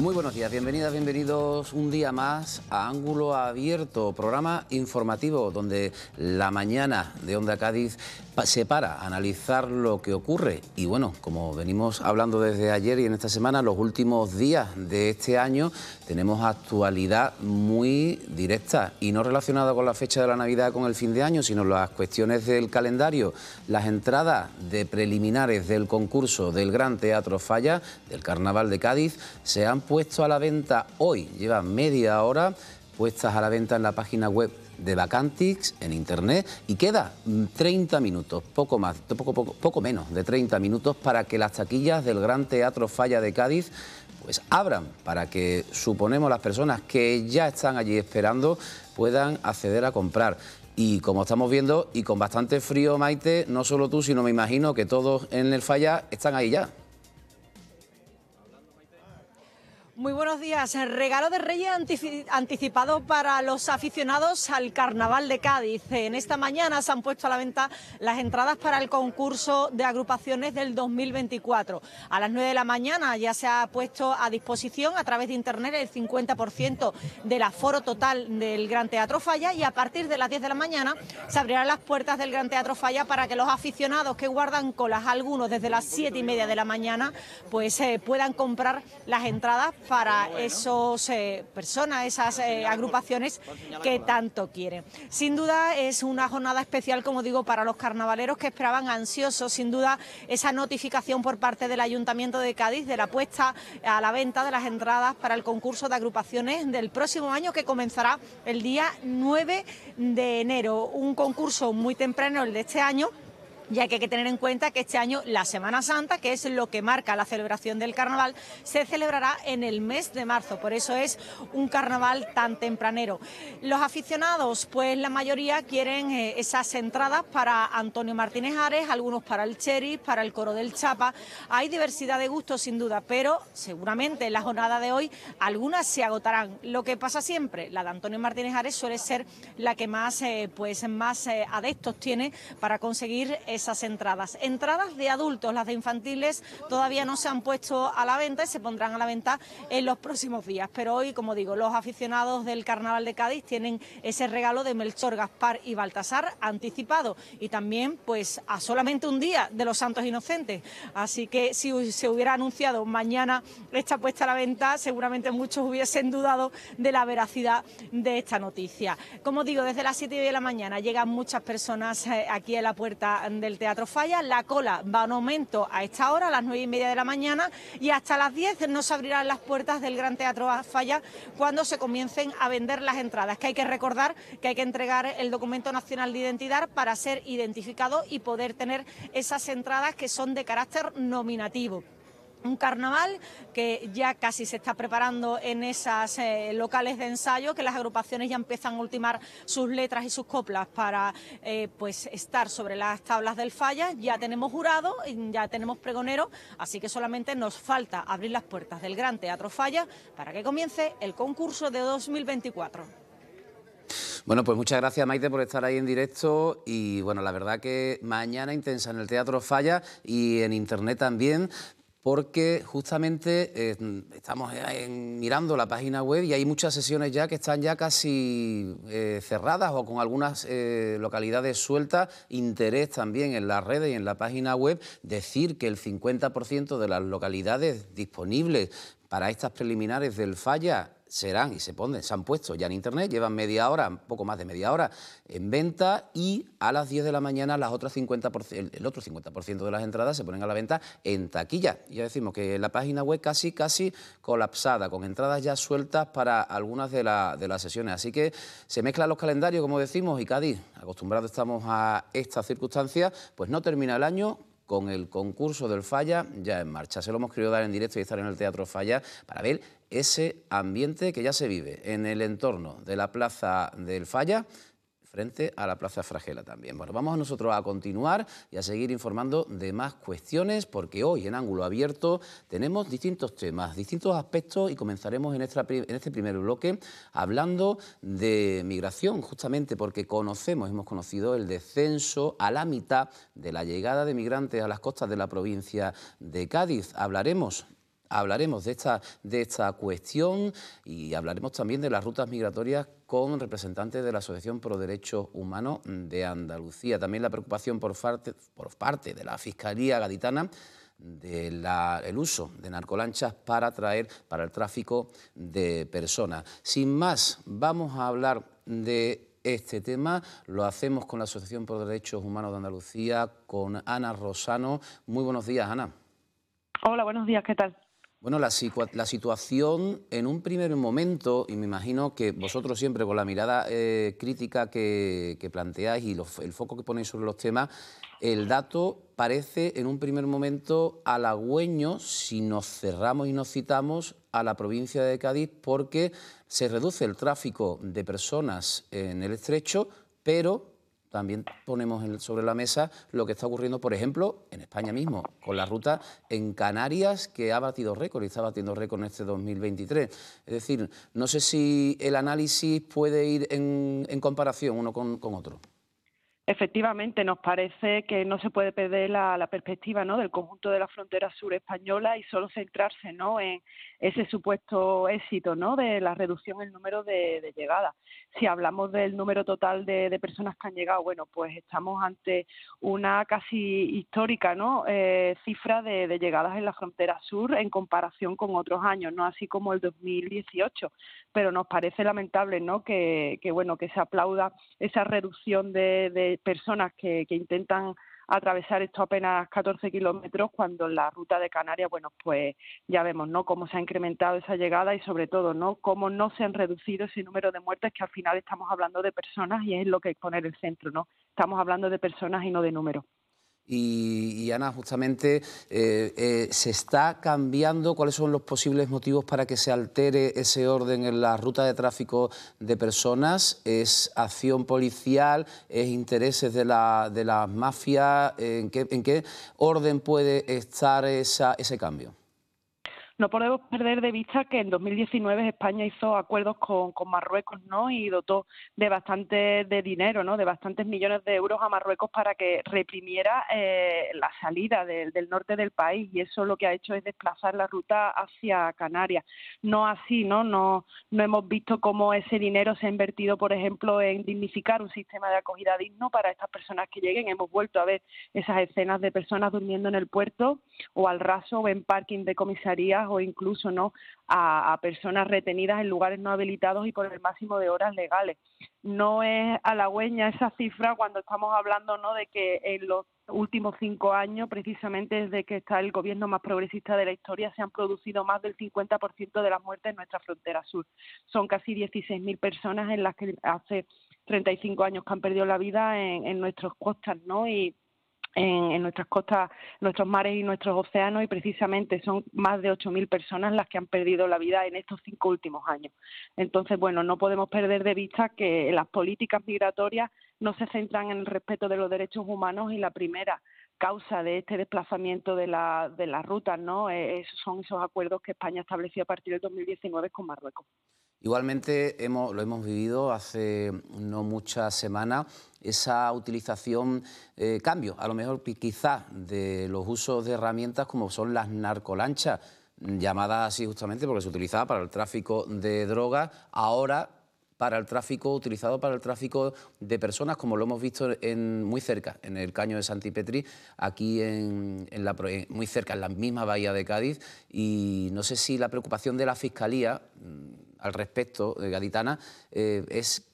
Muy buenos días, bienvenidas, bienvenidos un día más a Ángulo Abierto, programa informativo donde la mañana de Onda Cádiz se para a analizar lo que ocurre. Y bueno, como venimos hablando desde ayer y en esta semana, los últimos días de este año tenemos actualidad muy directa y no relacionada con la fecha de la Navidad, con el fin de año, sino las cuestiones del calendario, las entradas de preliminares del concurso del Gran Teatro Falla, del Carnaval de Cádiz, se han puesto a la venta hoy, lleva media hora puestas a la venta en la página web de Vacantix en internet y queda 30 mm, minutos, poco más, poco, poco, poco menos de 30 minutos para que las taquillas del Gran Teatro Falla de Cádiz pues abran para que suponemos las personas que ya están allí esperando puedan acceder a comprar. Y como estamos viendo, y con bastante frío, Maite, no solo tú, sino me imagino que todos en el Falla están ahí ya. Muy buenos días. Regalo de Reyes anticipado para los aficionados al Carnaval de Cádiz. En esta mañana se han puesto a la venta las entradas para el concurso de agrupaciones del 2024. A las 9 de la mañana ya se ha puesto a disposición a través de Internet el 50% del aforo total del Gran Teatro Falla y a partir de las 10 de la mañana se abrirán las puertas del Gran Teatro Falla para que los aficionados que guardan colas, algunos desde las 7 y media de la mañana, pues eh, puedan comprar las entradas para esas eh, personas, esas eh, agrupaciones que tanto quieren. Sin duda es una jornada especial, como digo, para los carnavaleros que esperaban ansiosos, sin duda, esa notificación por parte del Ayuntamiento de Cádiz de la puesta a la venta de las entradas para el concurso de agrupaciones del próximo año que comenzará el día 9 de enero. Un concurso muy temprano, el de este año ya que hay que tener en cuenta que este año la Semana Santa, que es lo que marca la celebración del carnaval, se celebrará en el mes de marzo, por eso es un carnaval tan tempranero. Los aficionados, pues la mayoría quieren eh, esas entradas para Antonio Martínez Ares, algunos para el Cheris, para el Coro del Chapa. Hay diversidad de gustos sin duda, pero seguramente en la jornada de hoy algunas se agotarán. Lo que pasa siempre, la de Antonio Martínez Ares suele ser la que más, eh, pues, más eh, adeptos tiene para conseguir esas entradas. Entradas de adultos, las de infantiles todavía no se han puesto a la venta y se pondrán a la venta en los próximos días. Pero hoy, como digo, los aficionados del Carnaval de Cádiz tienen ese regalo de Melchor, Gaspar y Baltasar anticipado y también pues a solamente un día de los Santos Inocentes. Así que si se hubiera anunciado mañana esta puesta a la venta, seguramente muchos hubiesen dudado de la veracidad de esta noticia. Como digo, desde las 7 de la mañana llegan muchas personas eh, aquí a la puerta de el Teatro Falla. La cola va en aumento a esta hora, a las nueve y media de la mañana, y hasta las 10 no se abrirán las puertas del Gran Teatro Falla cuando se comiencen a vender las entradas. Que hay que recordar que hay que entregar el documento nacional de identidad para ser identificado y poder tener esas entradas que son de carácter nominativo un carnaval que ya casi se está preparando en esas eh, locales de ensayo, que las agrupaciones ya empiezan a ultimar sus letras y sus coplas para eh, pues estar sobre las tablas del falla. Ya tenemos jurado, ya tenemos pregonero, así que solamente nos falta abrir las puertas del Gran Teatro Falla para que comience el concurso de 2024. Bueno, pues muchas gracias Maite por estar ahí en directo y bueno, la verdad que mañana intensa en el Teatro Falla y en Internet también, porque justamente eh, estamos mirando la página web y hay muchas sesiones ya que están ya casi eh, cerradas o con algunas eh, localidades sueltas. Interés también en las redes y en la página web decir que el 50% de las localidades disponibles para estas preliminares del falla serán y se ponen, se han puesto ya en internet, llevan media hora, poco más de media hora en venta y a las 10 de la mañana las otras 50%, el otro 50% de las entradas se ponen a la venta en taquilla. Ya decimos que la página web casi, casi colapsada, con entradas ya sueltas para algunas de, las sesiones. Así que se mezclan los calendarios, como decimos, y Cádiz, acostumbrados estamos a estas circunstancia... pues no termina el año con el concurso del Falla ya en marcha. Se lo hemos querido dar en directo y estar en el Teatro Falla para ver ese ambiente que ya se vive en el entorno de la Plaza del Falla frente a la Plaza Fragela también. Bueno, vamos nosotros a continuar y a seguir informando de más cuestiones porque hoy en Ángulo Abierto tenemos distintos temas, distintos aspectos y comenzaremos en, en este primer bloque hablando de migración, justamente porque conocemos, hemos conocido el descenso a la mitad de la llegada de migrantes a las costas de la provincia de Cádiz. Hablaremos Hablaremos de esta, de esta cuestión y hablaremos también de las rutas migratorias con representantes de la Asociación Pro Derechos Humanos de Andalucía. También la preocupación por parte, de la Fiscalía Gaditana del uso de narcolanchas para traer para el tráfico de personas. Sin más, vamos a hablar de este tema. Lo hacemos con la Asociación por Derechos Humanos de Andalucía, con Ana Rosano. Muy buenos días, Ana. Hola, buenos días, ¿qué tal? Bueno, la, situación en un primer momento, y me imagino que vosotros siempre con la mirada eh, crítica que, planteáis y el foco que ponéis sobre los temas, el dato parece en un primer momento halagüeño si nos cerramos y nos citamos a la provincia de Cádiz porque se reduce el tráfico de personas en el estrecho, pero también ponemos sobre la mesa lo que está ocurriendo, por ejemplo, en España mismo, con la ruta en Canarias, que ha batido récord y está batiendo récord en este 2023. Es decir, no sé si el análisis puede ir en, comparación uno con, otro. Efectivamente, nos parece que no se puede perder la, perspectiva ¿no? del conjunto de la frontera sur española y solo centrarse ¿no? en, ese supuesto éxito ¿no? de la reducción en el número de, llegadas. Si hablamos del número total de, personas que han llegado, bueno, pues estamos ante una casi histórica ¿no? Eh, cifra de, llegadas en la frontera sur en comparación con otros años, no así como el 2018. Pero nos parece lamentable ¿no? que, bueno, que se aplauda esa reducción de, personas que intentan atravesar esto apenas 14 kilómetros cuando la ruta de Canarias, bueno, pues ya vemos, ¿no?, cómo se ha incrementado esa llegada y sobre todo, ¿no?, cómo no se han reducido ese número de muertes que al final estamos hablando de personas y es lo que pone el centro, ¿no? Estamos hablando de personas y no de números. Y, Ana, justamente eh, eh, se está cambiando. ¿Cuáles son los posibles motivos para que se altere ese orden en la ruta de tráfico de personas? ¿Es acción policial? ¿Es intereses de las de la mafias? ¿En qué, orden puede estar ese cambio? No podemos perder de vista que en 2019 España hizo acuerdos con, Marruecos, ¿no? Y dotó de bastante de dinero, ¿no? De bastantes millones de euros a Marruecos para que reprimiera eh, la salida del norte del país y eso lo que ha hecho es desplazar la ruta hacia Canarias. No así, ¿no? No, no hemos visto cómo ese dinero se ha invertido, por ejemplo, en dignificar un sistema de acogida digno para estas personas que lleguen. Hemos vuelto a ver esas escenas de personas durmiendo en el puerto o al raso o en parking de comisarías o incluso no a, personas retenidas en lugares no habilitados y por el máximo de horas legales. No es halagüeña esa cifra cuando estamos hablando no de que en los últimos cinco años, precisamente desde que está el gobierno más progresista de la historia, se han producido más del 50% de las muertes en nuestra frontera sur. Son casi 16.000 personas en las que hace 35 años que han perdido la vida en, en nuestros costas, ¿no? Y en, nuestras costas, nuestros mares y nuestros océanos y precisamente son más de 8.000 personas las que han perdido la vida en estos cinco últimos años. Entonces, bueno, no podemos perder de vista que las políticas migratorias no se centran en el respeto de los derechos humanos y la primera causa de este desplazamiento de, la, las rutas, ¿no? Eh, son esos acuerdos que España estableció a partir del 2019 con Marruecos. Igualmente hemos, lo hemos vivido hace no muchas semanas, esa utilización, eh, cambio, a lo mejor quizás de los usos de herramientas como son las narcolanchas, llamadas así justamente porque se utilizaba para el tráfico de drogas, ahora para el tráfico, utilizado para el tráfico de personas, como lo hemos visto en, muy cerca, en el caño de Santipetri, aquí en, la, muy cerca, en la misma bahía de Cádiz. Y no sé si la preocupación de la Fiscalía mm, al respecto, de gaditana, eh, es,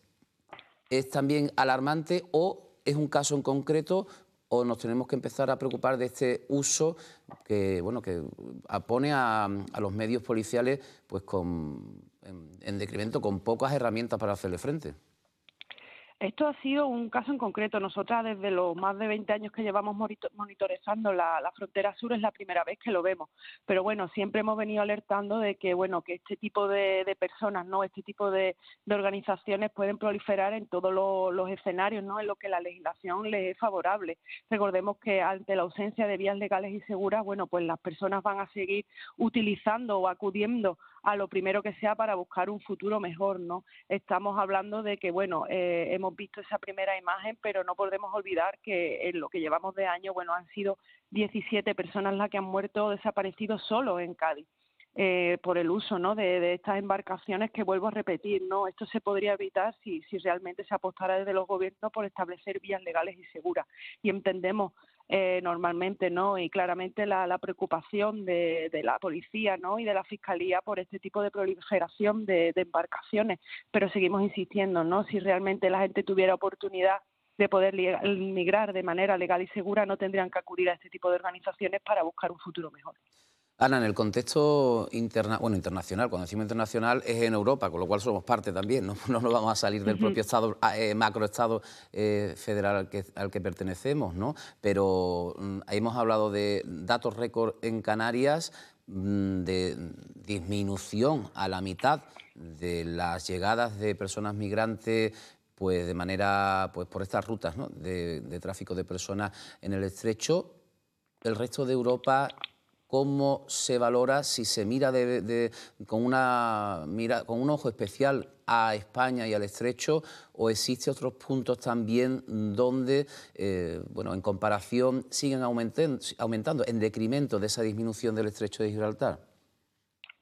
es también alarmante o es un caso en concreto o nos tenemos que empezar a preocupar de este uso que, bueno, que apone a, los medios policiales pues con, en, decremento, con pocas herramientas para hacerle frente. Esto ha sido un caso en concreto. Nosotras, desde los más de 20 años que llevamos monitoreando la, frontera sur, es la primera vez que lo vemos. Pero bueno, siempre hemos venido alertando de que, bueno, que este tipo de, personas, ¿no? Este tipo de, organizaciones pueden proliferar en todos los escenarios, ¿no? En lo que la legislación les es favorable. Recordemos que ante la ausencia de vías legales y seguras, bueno, pues las personas van a seguir utilizando o acudiendo a lo primero que sea para buscar un futuro mejor, ¿no? Estamos hablando de que, bueno, eh, hemos visto esa primera imagen, pero no podemos olvidar que en lo que llevamos de año, bueno, han sido 17 personas las que han muerto o desaparecido solo en Cádiz. Eh, por el uso ¿no? De, estas embarcaciones que vuelvo a repetir no esto se podría evitar si, si realmente se apostara desde los gobiernos por establecer vías legales y seguras y entendemos eh, normalmente, ¿no? Y claramente la, preocupación de, la policía, ¿no? Y de la fiscalía por este tipo de proliferación de, embarcaciones. Pero seguimos insistiendo, ¿no? Si realmente la gente tuviera oportunidad de poder migrar de manera legal y segura, no tendrían que acudir a este tipo de organizaciones para buscar un futuro mejor. Ana, en el contexto interna bueno, internacional, cuando decimos internacional es en Europa, con lo cual somos parte también, no, nos vamos a salir del propio Estado, ah, eh, macroestado eh, federal al que, al que, pertenecemos, ¿no? Pero mm, hemos hablado de datos récord en Canarias, mm, de disminución a la mitad de las llegadas de personas migrantes pues de manera pues por estas rutas ¿no? de, de tráfico de personas en el estrecho el resto de Europa cómo se valora si se mira con, un ojo especial a España y al estrecho o existe otros puntos también donde, eh, bueno, en comparación siguen aumentando, en decremento de esa disminución del estrecho de Gibraltar?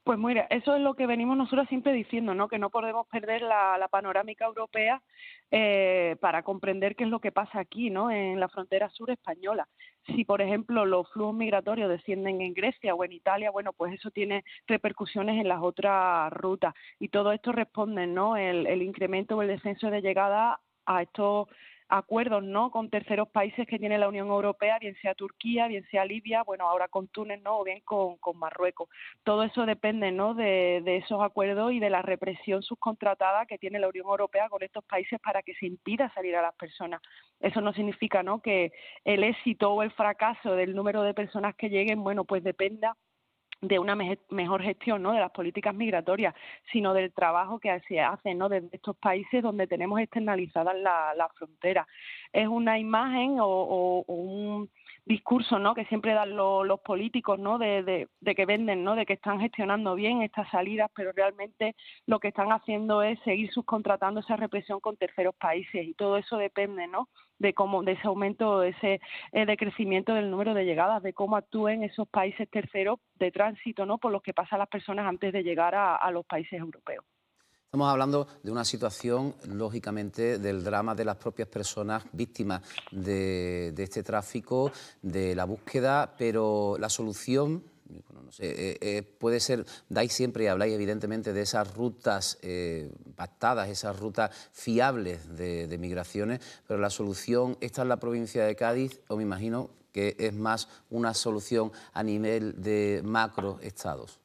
Pues mira, eso es lo que venimos nosotros siempre diciendo, ¿no? Que no podemos perder la, panorámica europea eh, para comprender qué es lo que pasa aquí, ¿no? En la frontera sur española. Si, por ejemplo, los flujos migratorios descienden en Grecia o en Italia, bueno, pues eso tiene repercusiones en las otras rutas. Y todo esto responde, ¿no? El, el incremento o el descenso de llegada a estos acuerdos no con terceros países que tiene la Unión Europea, bien sea Turquía, bien sea Libia, bueno, ahora con Túnez, ¿no? o bien con, Marruecos. Todo eso depende ¿no? de, de esos acuerdos y de la represión subcontratada que tiene la Unión Europea con estos países para que se impida salir a las personas. Eso no significa ¿no? que el éxito o el fracaso del número de personas que lleguen, bueno, pues dependa de una mejor gestión no de las políticas migratorias sino del trabajo que se hace no estos países donde tenemos externalizadas la frontera. es una imagen o un Discurso ¿no? que siempre dan los políticos ¿no? De, que venden, ¿no? de que están gestionando bien estas salidas, pero realmente lo que están haciendo es seguir subcontratando esa represión con terceros países y todo eso depende ¿no? de cómo de ese aumento, de ese eh, decrecimiento del número de llegadas, de cómo actúen esos países terceros de tránsito ¿no? por los que pasan las personas antes de llegar a los países europeos. Estamos hablando de una situación, lógicamente, del drama de las propias personas víctimas de, este tráfico, de la búsqueda, pero la solución eh, eh, puede ser, dais siempre y habláis evidentemente de esas rutas eh, pactadas, esas rutas fiables de, migraciones, pero la solución está en la provincia de Cádiz, o me imagino que es más una solución a nivel de macro estados.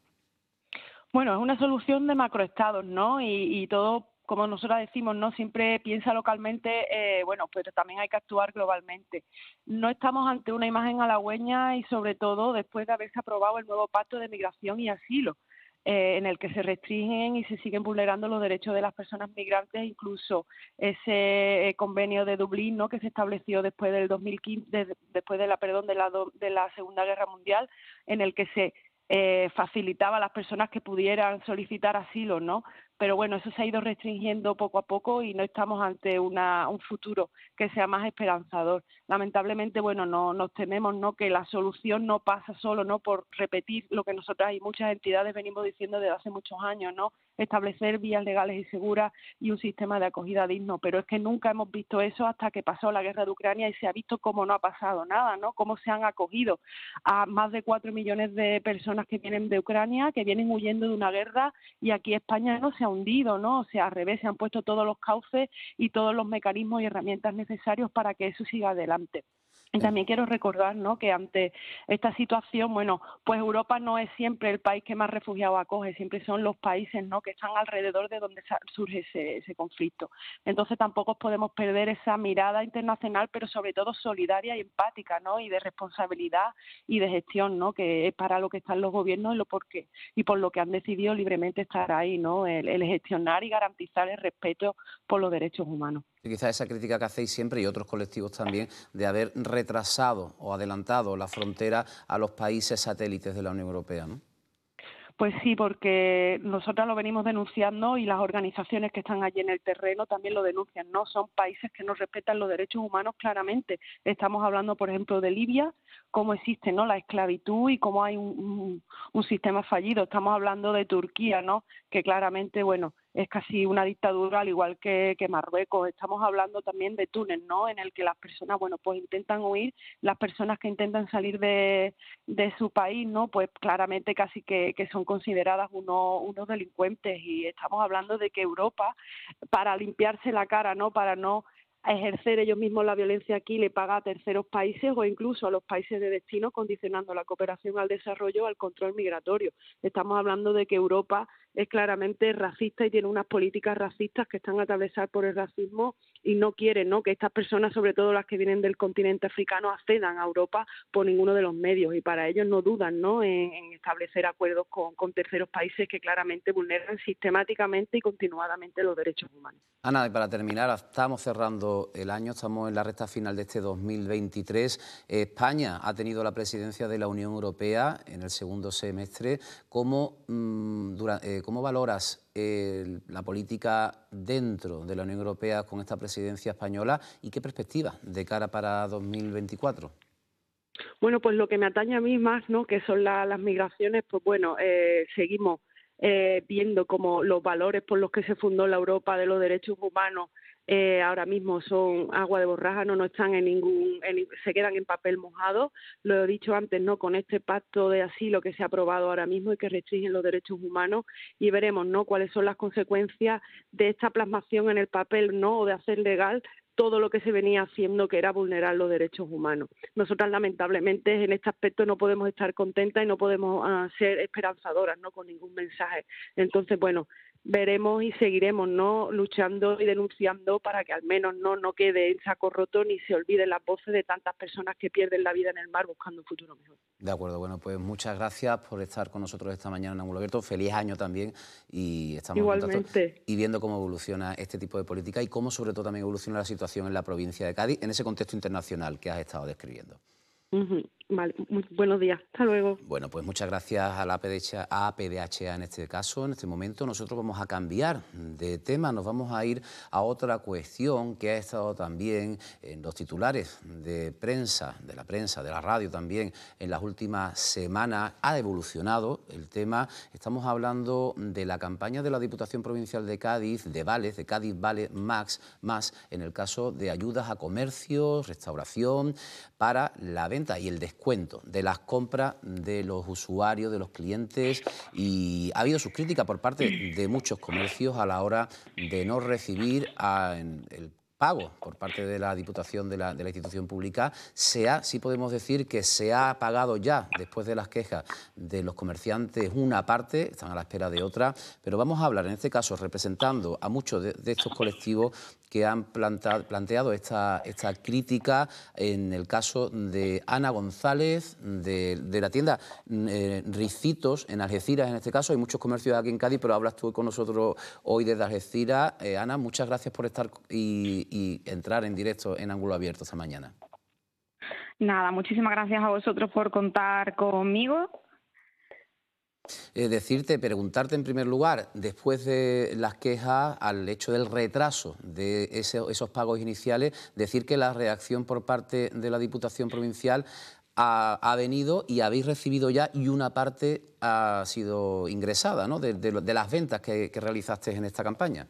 Bueno, es una solución de macroestados, ¿no? Y, todo, como nosotros decimos, no siempre piensa localmente, eh, bueno, pero también hay que actuar globalmente. No estamos ante una imagen halagüeña y sobre todo después de haberse aprobado el nuevo pacto de migración y asilo, eh, en el que se restringen y se siguen vulnerando los derechos de las personas migrantes, incluso ese eh, convenio de Dublín, ¿no? que se estableció después del 2015, después de la perdón de de la Segunda Guerra Mundial, en el que se eh, facilitaba a las personas que pudieran solicitar asilo, ¿no? pero bueno, eso se ha ido restringiendo poco a poco y no estamos ante una, un futuro que sea más esperanzador. Lamentablemente, bueno, no, nos tememos ¿no? que la solución no pasa solo ¿no? por repetir lo que nosotras y muchas entidades venimos diciendo desde hace muchos años, ¿no? establecer vías legales y seguras y un sistema de acogida digno, pero es que nunca hemos visto eso hasta que pasó la guerra de Ucrania y se ha visto cómo no ha pasado nada, ¿no? cómo se han acogido a más de cuatro millones de personas que vienen de Ucrania, que vienen huyendo de una guerra y aquí España no se ha ha ¿no? O sea, al revés, se han puesto todos los cauces y todos los mecanismos y herramientas necesarios para que eso siga adelante. Y también quiero recordar ¿no? que ante esta situación, bueno, pues Europa no es siempre el país que más refugiados acoge, siempre son los países ¿no? que están alrededor de donde surge ese, conflicto. Entonces tampoco podemos perder esa mirada internacional, pero sobre todo solidaria y empática, ¿no? Y de responsabilidad y de gestión, ¿no? Que es para lo que están los gobiernos y, lo por qué, y por lo que han decidido libremente estar ahí, ¿no? el gestionar y garantizar el respeto por los derechos humanos. Quizás esa crítica que hacéis siempre y otros colectivos también de haber retrasado o adelantado la frontera a los países satélites de la Unión Europea, ¿no? Pues sí, porque nosotras lo venimos denunciando y las organizaciones que están allí en el terreno también lo denuncian, ¿no? Son países que no respetan los derechos humanos claramente. Estamos hablando, por ejemplo, de Libia, cómo existe, ¿no? La esclavitud y cómo hay un, un sistema fallido. Estamos hablando de Turquía, ¿no? Que claramente, bueno, es casi una dictadura, al igual que, Marruecos. Estamos hablando también de túnel, ¿no? En el que las personas, bueno, pues intentan huir, las personas que intentan salir de, su país, ¿no? Pues claramente casi que, son consideradas unos, unos delincuentes y estamos hablando de que Europa, para limpiarse la cara, ¿no? Para no a ejercer ellos mismos la violencia aquí le paga a terceros países o incluso a los países de destino, condicionando la cooperación al desarrollo al control migratorio. Estamos hablando de que Europa es claramente racista y tiene unas políticas racistas que están atravesadas por el racismo y no quieren ¿no? que estas personas, sobre todo las que vienen del continente africano, accedan a Europa por ninguno de los medios y para ellos no dudan ¿no? En, establecer acuerdos con, terceros países que claramente vulneran sistemáticamente y continuadamente los derechos humanos. Ana, y para terminar, estamos cerrando el año, estamos en la recta final de este 2023. España ha tenido la presidencia de la Unión Europea en el segundo semestre. ¿Cómo, mm, eh, ¿cómo valoras la política dentro de la Unión Europea con esta presidencia española y qué perspectivas de cara para 2024? Bueno, pues lo que me atañe a mí más, ¿no? Que son las migraciones, pues bueno, eh, seguimos eh, viendo como los valores por los que se fundó la Europa de los derechos humanos eh, ahora mismo son agua de borraja, no, están en ningún, se quedan en papel mojado. Lo he dicho antes, no con este pacto de asilo que se ha aprobado ahora mismo y que restringen los derechos humanos y veremos, no, cuáles son las consecuencias de esta plasmación en el papel, no, o de hacer legal todo lo que se venía haciendo que era vulnerar los derechos humanos. Nosotras lamentablemente en este aspecto no podemos estar contentas y no podemos ah, ser esperanzadoras, no con ningún mensaje. Entonces, bueno, veremos y seguiremos no luchando y denunciando para que al menos no no quede en saco roto ni se olviden las voces de tantas personas que pierden la vida en el mar buscando un futuro mejor. De acuerdo, bueno, pues muchas gracias por estar con nosotros esta mañana en Ángulo Abierto. Feliz año también y estamos Igualmente. y viendo cómo evoluciona este tipo de política y cómo sobre todo también evoluciona la situación en la provincia de Cádiz en ese contexto internacional que has estado describiendo. Vale, muy buenos días. Hasta luego. Bueno, pues muchas gracias a la PDHA, en este caso. En este momento nosotros vamos a cambiar de tema, nos vamos a ir a otra cuestión que ha estado también en los titulares de prensa, de la prensa, de la radio también, en las últimas semanas. Ha evolucionado el tema. Estamos hablando de la campaña de la Diputación Provincial de Cádiz, de Vales, de Cádiz Vale Max, más en el caso de ayudas a comercios, restauración, para la venta y el descanso cuento de las compras de los usuarios, de los clientes y ha habido sus críticas por parte de muchos comercios a la hora de no recibir el pago por parte de la Diputación de la, institución pública, sea si podemos decir que se ha pagado ya, después de las quejas de los comerciantes, una parte, están a la espera de otra, pero vamos a hablar en este caso, representando a muchos de estos colectivos, que han planteado esta, crítica en el caso de Ana González, de, la tienda mm, eh, Ricitos, en Algeciras en este caso. Hay muchos comercios aquí en Cádiz, pero hablas tú con nosotros hoy desde Algeciras. Eh, Ana, muchas gracias por estar y, y entrar en directo en Ángulo Abierto esta mañana. Nada, muchísimas gracias a vosotros por contar conmigo decirte, preguntarte en primer lugar, después de las quejas al hecho del retraso de esos pagos iniciales, decir que la reacción por parte de la Diputación Provincial ha, venido y habéis recibido ya y una parte ha sido ingresada ¿no? de, las ventas que, que realizaste en esta campaña.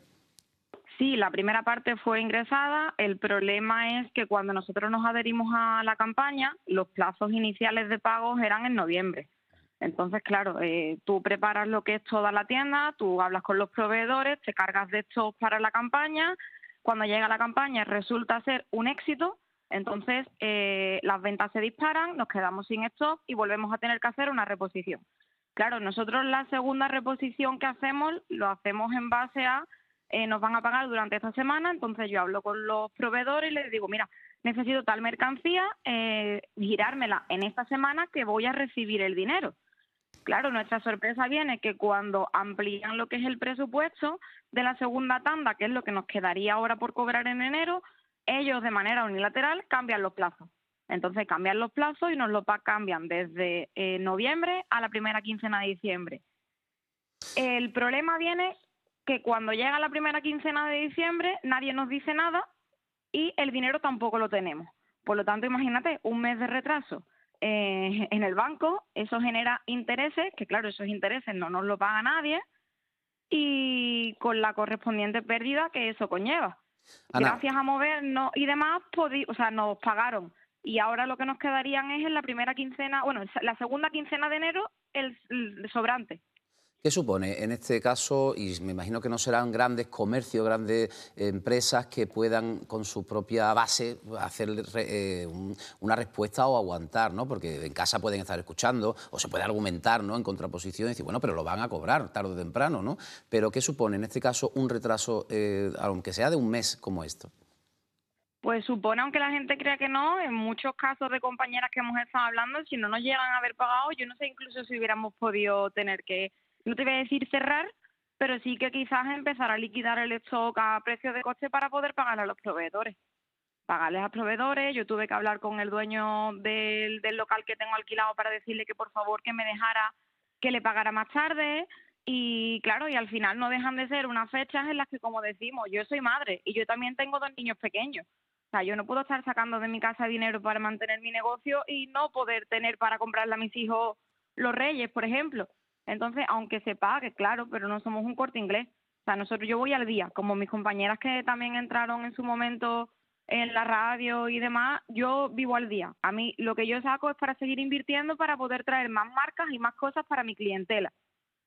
Sí, la primera parte fue ingresada. El problema es que cuando nosotros nos adherimos a la campaña, los plazos iniciales de pagos eran en noviembre. Entonces, claro, eh, tú preparas lo que es toda la tienda, tú hablas con los proveedores, te cargas de estos para la campaña. Cuando llega la campaña resulta ser un éxito, entonces eh, las ventas se disparan, nos quedamos sin stock y volvemos a tener que hacer una reposición. Claro, nosotros la segunda reposición que hacemos lo hacemos en base a eh, nos van a pagar durante esta semana, entonces yo hablo con los proveedores y les digo, mira, necesito tal mercancía, eh, girármela en esta semana que voy a recibir el dinero. Claro, nuestra sorpresa viene que cuando amplían lo que es el presupuesto de la segunda tanda, que es lo que nos quedaría ahora por cobrar en enero, ellos de manera unilateral cambian los plazos. Entonces cambian los plazos y nos lo cambian desde eh, noviembre a la primera quincena de diciembre. El problema viene que cuando llega la primera quincena de diciembre nadie nos dice nada y el dinero tampoco lo tenemos. Por lo tanto, imagínate, un mes de retraso. Eh, en el banco, eso genera intereses, que claro, esos intereses no nos lo paga nadie, y con la correspondiente pérdida que eso conlleva. Gracias a movernos y demás, o sea, nos pagaron. Y ahora lo que nos quedarían es en la primera quincena, bueno, la segunda quincena de enero, el sobrante. ¿Qué supone en este caso, y me imagino que no serán grandes comercios, grandes empresas que puedan con su propia base hacer eh, una respuesta o aguantar, ¿no? porque en casa pueden estar escuchando o se puede argumentar ¿no? en contraposición y decir, bueno, pero lo van a cobrar tarde o temprano, ¿no? Pero ¿qué supone en este caso un retraso, eh, aunque sea de un mes como esto? Pues supone, aunque la gente crea que no, en muchos casos de compañeras que hemos estado hablando, si no nos llegan a haber pagado, yo no sé incluso si hubiéramos podido tener que no te voy a decir cerrar, pero sí que quizás empezar a liquidar el stock a precio de coche para poder pagar a los proveedores. Pagarles a proveedores, yo tuve que hablar con el dueño del, del local que tengo alquilado para decirle que por favor que me dejara que le pagara más tarde, y claro, y al final no dejan de ser unas fechas en las que, como decimos, yo soy madre y yo también tengo dos niños pequeños. O sea, yo no puedo estar sacando de mi casa dinero para mantener mi negocio y no poder tener para comprarle a mis hijos los reyes, por ejemplo. Entonces, aunque se pague, claro, pero no somos un corte inglés. O sea, nosotros yo voy al día, como mis compañeras que también entraron en su momento en la radio y demás, yo vivo al día. A mí lo que yo saco es para seguir invirtiendo para poder traer más marcas y más cosas para mi clientela.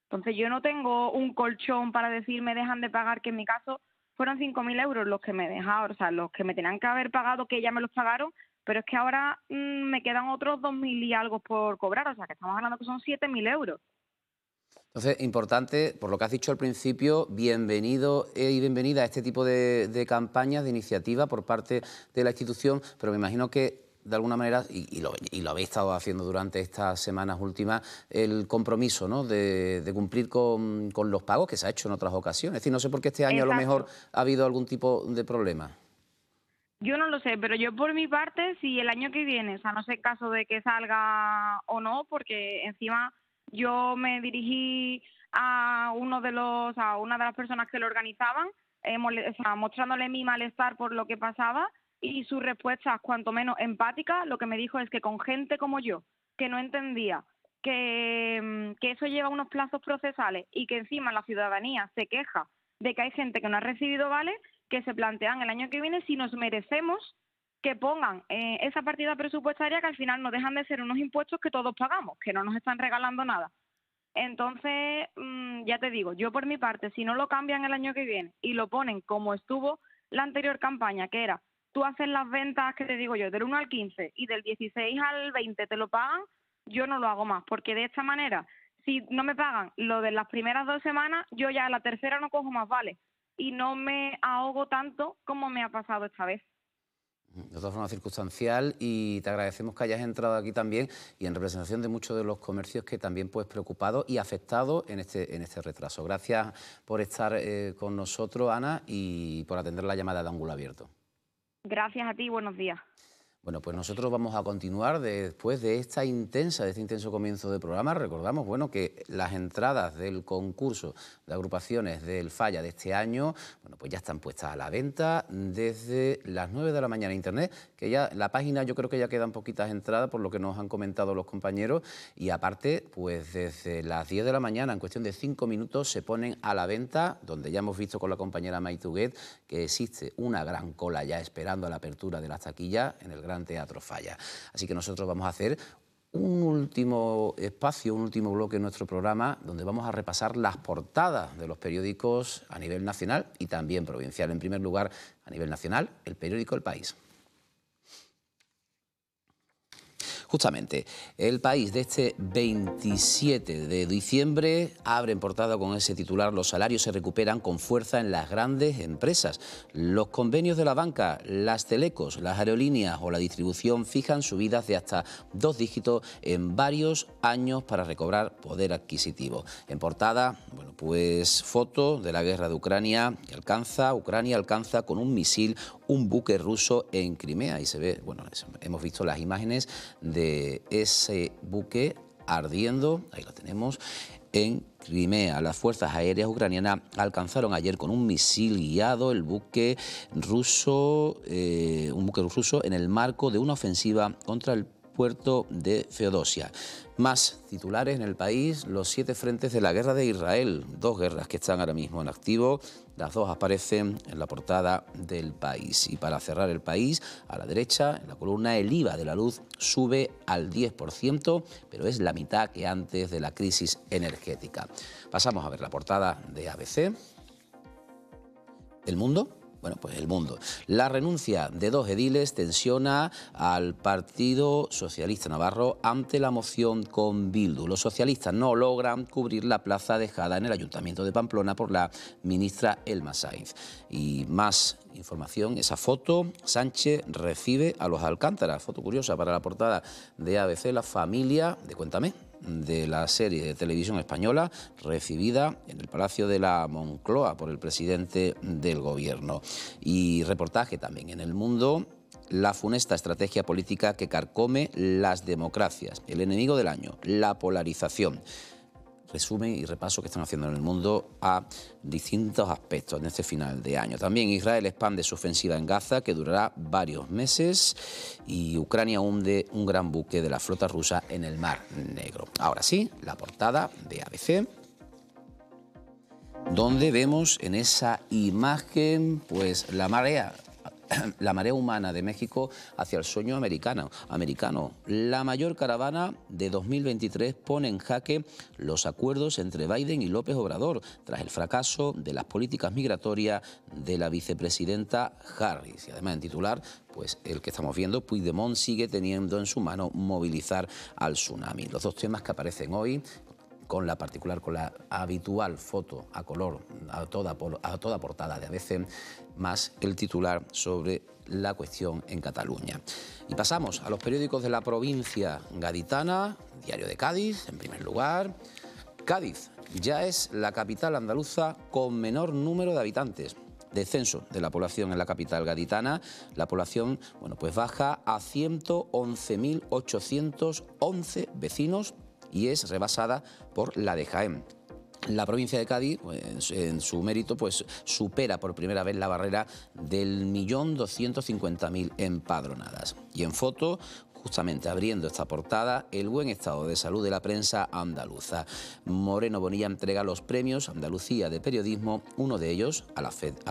Entonces yo no tengo un colchón para decir me dejan de pagar, que en mi caso fueron 5.000 euros los que me dejaron, o sea, los que me tenían que haber pagado, que ya me los pagaron, pero es que ahora mm, me quedan otros 2.000 y algo por cobrar, o sea, que estamos hablando que son 7.000 euros. Entonces, importante, por lo que has dicho al principio, bienvenido eh, y bienvenida a este tipo de, campañas, de iniciativa por parte de la institución, pero me imagino que de alguna manera, y, lo, habéis estado haciendo durante estas semanas últimas, el compromiso ¿no? de, cumplir con, los pagos que se ha hecho en otras ocasiones. Es decir, no sé por qué este año a lo mejor ha habido algún tipo de problema. Yo no lo sé, pero yo por mi parte, si el año que viene, o sea, no sé caso de que salga o no, porque encima yo me dirigí a uno de los, a una de las personas que lo organizaban, eh, mostrándole mi malestar por lo que pasaba y su respuesta, cuanto menos empática, lo que me dijo es que con gente como yo, que no entendía que, mm, que eso lleva unos plazos procesales y que encima la ciudadanía se queja de que hay gente que no ha recibido vale que se plantean el año que viene si nos merecemos que pongan esa partida presupuestaria que al final no dejan de ser unos impuestos que todos pagamos, que no nos están regalando nada. Entonces, mm, ya te digo, yo por mi parte, si no lo cambian el año que viene y lo ponen como estuvo la anterior campaña, que era tú haces las ventas, que te digo yo, del 1 al 15 y del 16 al 20 te lo pagan, yo no lo hago más, porque de esta manera, si no me pagan lo de las primeras dos semanas, yo ya la tercera no cojo más vale y no me ahogo tanto como me ha pasado esta vez. De todas forma circunstancial y te agradecemos que hayas entrado aquí también y en representación de muchos de los comercios que también pues preocupados y afectados en este, este retraso. Gracias por estar eh, con nosotros, Ana, y por atender la llamada de ángulo abierto. Gracias a ti, buenos días. Bueno, pues nosotros vamos a continuar después de esta intensa, de este intenso comienzo de programa. Recordamos, bueno, que las entradas del concurso de agrupaciones del Falla de este año, bueno, pues ya están puestas a la venta desde las 9 de la mañana en internet, que ya la página yo creo que ya quedan poquitas entradas por lo que nos han comentado los compañeros y aparte, pues desde las 10 de la mañana en cuestión de 5 minutos se ponen a la venta, donde ya hemos visto con la compañera Maituguet que existe una gran cola ya esperando a la apertura de las taquillas en el gran teatro falla. Así que nosotros vamos a hacer un último espacio, un último bloque en nuestro programa, donde vamos a repasar las portadas de los periódicos a nivel nacional y también provincial. En primer lugar, a nivel nacional, el periódico El País. Justamente, el país de este 27 de diciembre abre en portada con ese titular, los salarios se recuperan con fuerza en las grandes empresas. Los convenios de la banca, las telecos, las aerolíneas o la distribución fijan subidas de hasta dos dígitos en varios años para recobrar poder adquisitivo. En portada, bueno, pues foto de la guerra de Ucrania alcanza, Ucrania alcanza con un misil un buque ruso en Crimea. Y se ve, bueno, hemos visto las imágenes de ese buque ardiendo, ahí lo tenemos, en Crimea. Las fuerzas aéreas ucranianas alcanzaron ayer con un misil guiado el buque ruso, eh, un buque ruso en el marco de una ofensiva contra el puerto de Feodosia. Más titulares en el país, los siete frentes de la guerra de Israel, dos guerras que están ahora mismo en activo, las dos aparecen en la portada del país. Y para cerrar el país, a la derecha, en la columna, el IVA de la luz sube al 10%, pero es la mitad que antes de la crisis energética. Pasamos a ver la portada de ABC. El mundo bueno, pues el mundo. La renuncia de dos ediles tensiona al Partido Socialista Navarro ante la moción con Bildu. Los socialistas no logran cubrir la plaza dejada en el Ayuntamiento de Pamplona por la ministra Elma Sainz. Y más información, esa foto, Sánchez recibe a los Alcántara. Foto curiosa para la portada de ABC, la familia de Cuéntame de la serie de televisión española recibida en el Palacio de la Moncloa por el presidente del gobierno. Y reportaje también en El Mundo la funesta estrategia política que carcome las democracias, el enemigo del año, la polarización resumen y repaso que están haciendo en el mundo a distintos aspectos en este final de año. También Israel expande su ofensiva en Gaza, que durará varios meses, y Ucrania hunde un gran buque de la flota rusa en el Mar Negro. Ahora sí, la portada de ABC donde vemos en esa imagen pues la marea la marea humana de México hacia el sueño americano. americano. La mayor caravana de 2023 pone en jaque los acuerdos entre Biden y López Obrador tras el fracaso de las políticas migratorias de la vicepresidenta Harris. Y además en titular, pues el que estamos viendo, Puigdemont sigue teniendo en su mano movilizar al tsunami. Los dos temas que aparecen hoy con la particular, con la habitual foto a color a toda, a toda portada de ABC, más el titular sobre la cuestión en Cataluña. Y pasamos a los periódicos de la provincia gaditana, Diario de Cádiz, en primer lugar. Cádiz ya es la capital andaluza con menor número de habitantes descenso de la población en la capital gaditana. La población bueno, pues baja a 111.811 vecinos y es rebasada por la de Jaén. La provincia de Cádiz, pues, en su mérito, pues supera por primera vez la barrera del millón doscientos cincuenta empadronadas. Y en foto, justamente abriendo esta portada, el buen estado de salud de la prensa andaluza. Moreno Bonilla entrega los premios Andalucía de Periodismo, uno de ellos a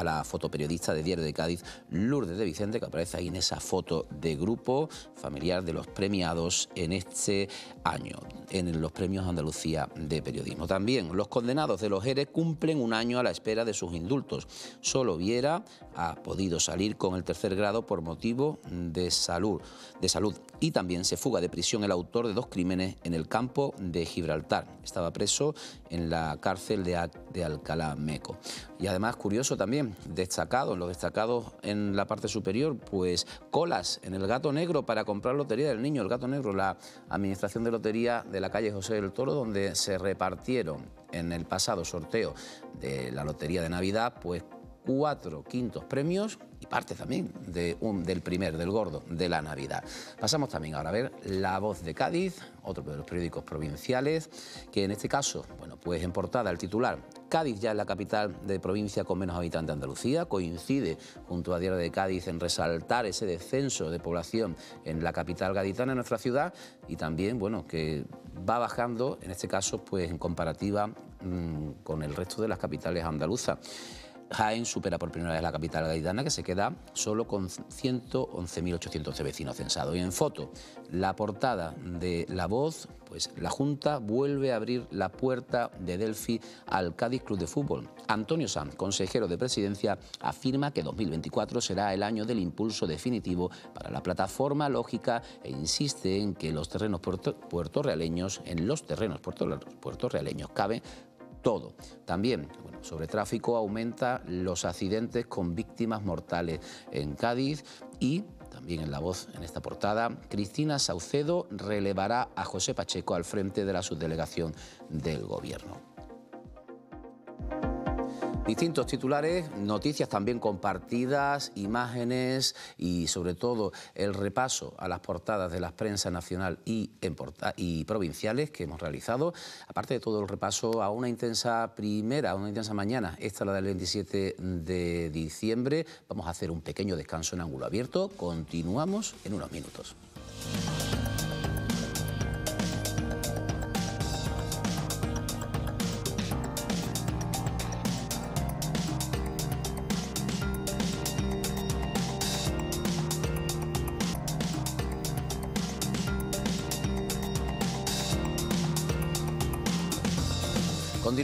la, fotoperiodista de Diario de Cádiz, Lourdes de Vicente, que aparece ahí en esa foto de grupo familiar de los premiados en este año, en los premios Andalucía de Periodismo. También los condenados de los ERE cumplen un año a la espera de sus indultos. Solo Viera ha podido salir con el tercer grado por motivo de salud de Salud. Y también se fuga de prisión el autor de dos crímenes en el campo de Gibraltar. Estaba preso en la cárcel de, Alcalá Meco. Y además, curioso también, destacado, los destacados en la parte superior, pues colas en el gato negro para comprar lotería del niño, el gato negro, la administración de lotería de la calle José del Toro, donde se repartieron en el pasado sorteo de la lotería de Navidad, pues cuatro quintos premios y parte también de un, del primer, del gordo, de la Navidad. Pasamos también ahora a ver La Voz de Cádiz, otro de los periódicos provinciales, que en este caso, bueno, pues en portada el titular, Cádiz ya es la capital de provincia con menos habitantes de Andalucía, coincide junto a Diario de Cádiz en resaltar ese descenso de población en la capital gaditana, en nuestra ciudad, y también, bueno, que va bajando, en este caso, pues en comparativa mm, con el resto de las capitales andaluzas. Jaén supera por primera vez la capital gaditana, que se queda solo con 111.811 vecinos censados. Y en foto, la portada de La Voz, pues la Junta vuelve a abrir la puerta de Delphi al Cádiz Club de Fútbol. Antonio Sanz, consejero de presidencia, afirma que 2024 será el año del impulso definitivo para la plataforma lógica e insiste en que los terrenos puertorrealeños, en los terrenos puertorrealeños cabe todo. También, bueno, sobre tráfico aumenta los accidentes con víctimas mortales en Cádiz y también en la voz en esta portada, Cristina Saucedo relevará a José Pacheco al frente de la subdelegación del Gobierno. Distintos titulares, noticias también compartidas, imágenes y sobre todo el repaso a las portadas de las prensa nacional y, y provinciales que hemos realizado. Aparte de todo el repaso a una intensa primera, a una intensa mañana, esta es la del 27 de diciembre. Vamos a hacer un pequeño descanso en ángulo abierto. Continuamos en unos minutos.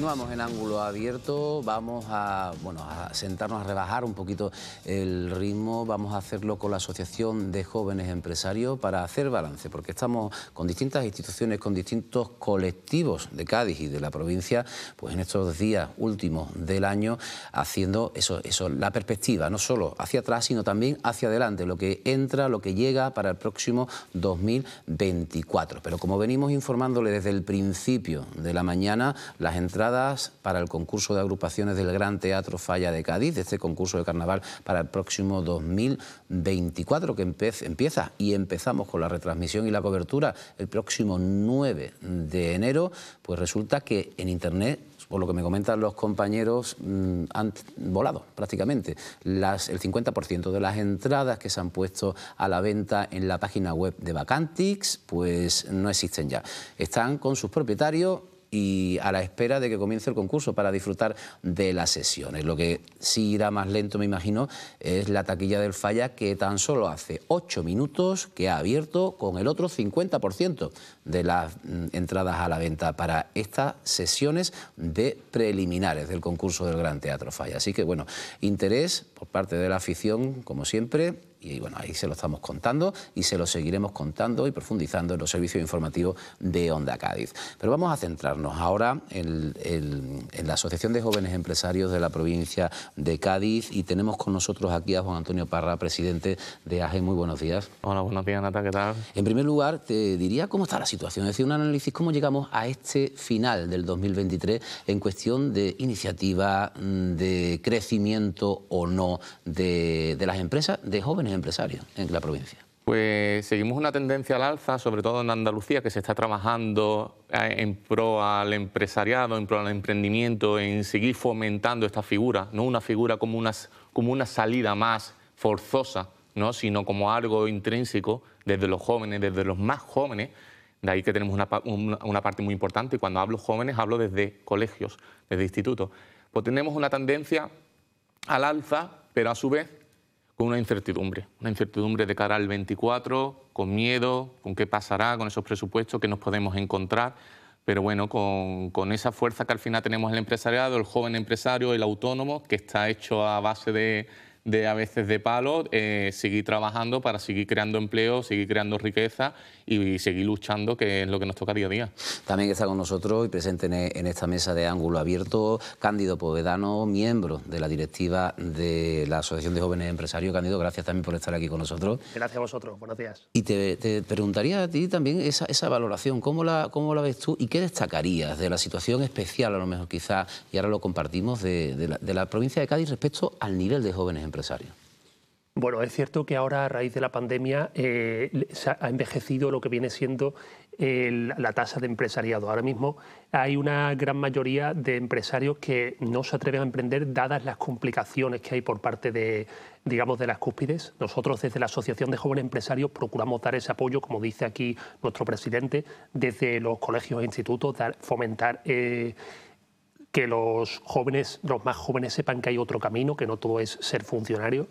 Vamos en ángulo abierto, vamos a, bueno, a sentarnos a rebajar un poquito el ritmo, vamos a hacerlo con la Asociación de Jóvenes Empresarios para hacer balance, porque estamos con distintas instituciones, con distintos colectivos de Cádiz y de la provincia, pues en estos días últimos del año, haciendo eso, eso la perspectiva, no solo hacia atrás, sino también hacia adelante, lo que entra, lo que llega para el próximo 2024. Pero como venimos informándole desde el principio de la mañana, las entradas para el concurso de agrupaciones del Gran Teatro Falla de Cádiz, de este concurso de carnaval para el próximo 2024 que empieza y empezamos con la retransmisión y la cobertura el próximo 9 de enero, pues resulta que en Internet por lo que me comentan los compañeros, mm, han volado prácticamente. el 50% de las entradas que se han puesto a la venta en la página web de Vacantix, pues no existen ya. Están con sus propietarios y a la espera de que comience el concurso para disfrutar de las sesiones. Lo que sí irá más lento, me imagino, es la taquilla del falla que tan solo hace ocho minutos que ha abierto con el otro 50% de las mm, entradas a la venta para estas sesiones de preliminares del concurso del Gran Teatro Falla. Así que bueno, interés por parte de la afición, como siempre, y bueno, ahí se lo estamos contando y se lo seguiremos contando y profundizando en los servicios informativos de Onda Cádiz. Pero vamos a centrarnos ahora en, la Asociación de Jóvenes Empresarios de la provincia de Cádiz y tenemos con nosotros aquí a Juan Antonio Parra, presidente de AGE. Muy buenos días. Hola, buenos días, Nata, ¿qué tal? En primer lugar, te diría cómo está la situación, es decir, un análisis, cómo llegamos a este final del 2023 en cuestión de iniciativa, mm, de crecimiento o no de, de las empresas de jóvenes empresarios en la provincia. Pues seguimos una tendencia al alza, sobre todo en Andalucía, que se está trabajando eh, en pro al empresariado, en pro al emprendimiento, en seguir fomentando esta figura, no una figura como una, como una salida más forzosa, ¿no? sino como algo intrínseco desde los jóvenes, desde los más jóvenes. De ahí que tenemos una, una parte muy importante, y cuando hablo jóvenes hablo desde colegios, desde institutos. Pues tenemos una tendencia al alza, pero a su vez con una incertidumbre, una incertidumbre de cara al 24, con miedo, con qué pasará con esos presupuestos, qué nos podemos encontrar, pero bueno, con, con, esa fuerza que al final tenemos el empresariado, el joven empresario, el autónomo, que está hecho a base de, de a veces de palo, eh, seguir trabajando para seguir creando empleo, seguir creando riqueza y, seguir luchando, que es lo que nos toca día a día. También está con nosotros y presente e, en, esta mesa de ángulo abierto Cándido Povedano, miembro de la directiva de la Asociación de Jóvenes Empresarios. Cándido, gracias también por estar aquí con nosotros. Gracias a vosotros, buenos días. Y te, preguntaría a ti también esa, valoración, ¿cómo la, ¿cómo la ves tú y qué destacarías de la situación especial, a lo mejor quizá y ahora lo compartimos, de, la, de la provincia de Cádiz respecto al nivel de jóvenes empresarios? Bueno, es cierto que ahora a raíz de la pandemia eh, se ha envejecido lo que viene siendo la tasa de empresariado. Ahora mismo hay una gran mayoría de empresarios que no se atreven a emprender dadas las complicaciones que hay por parte de, digamos, de las cúspides. Nosotros desde la Asociación de Jóvenes Empresarios procuramos dar ese apoyo, como dice aquí nuestro presidente, desde los colegios e institutos, fomentar... Eh, que los jóvenes, los más jóvenes sepan que hay otro camino, que no todo es ser funcionario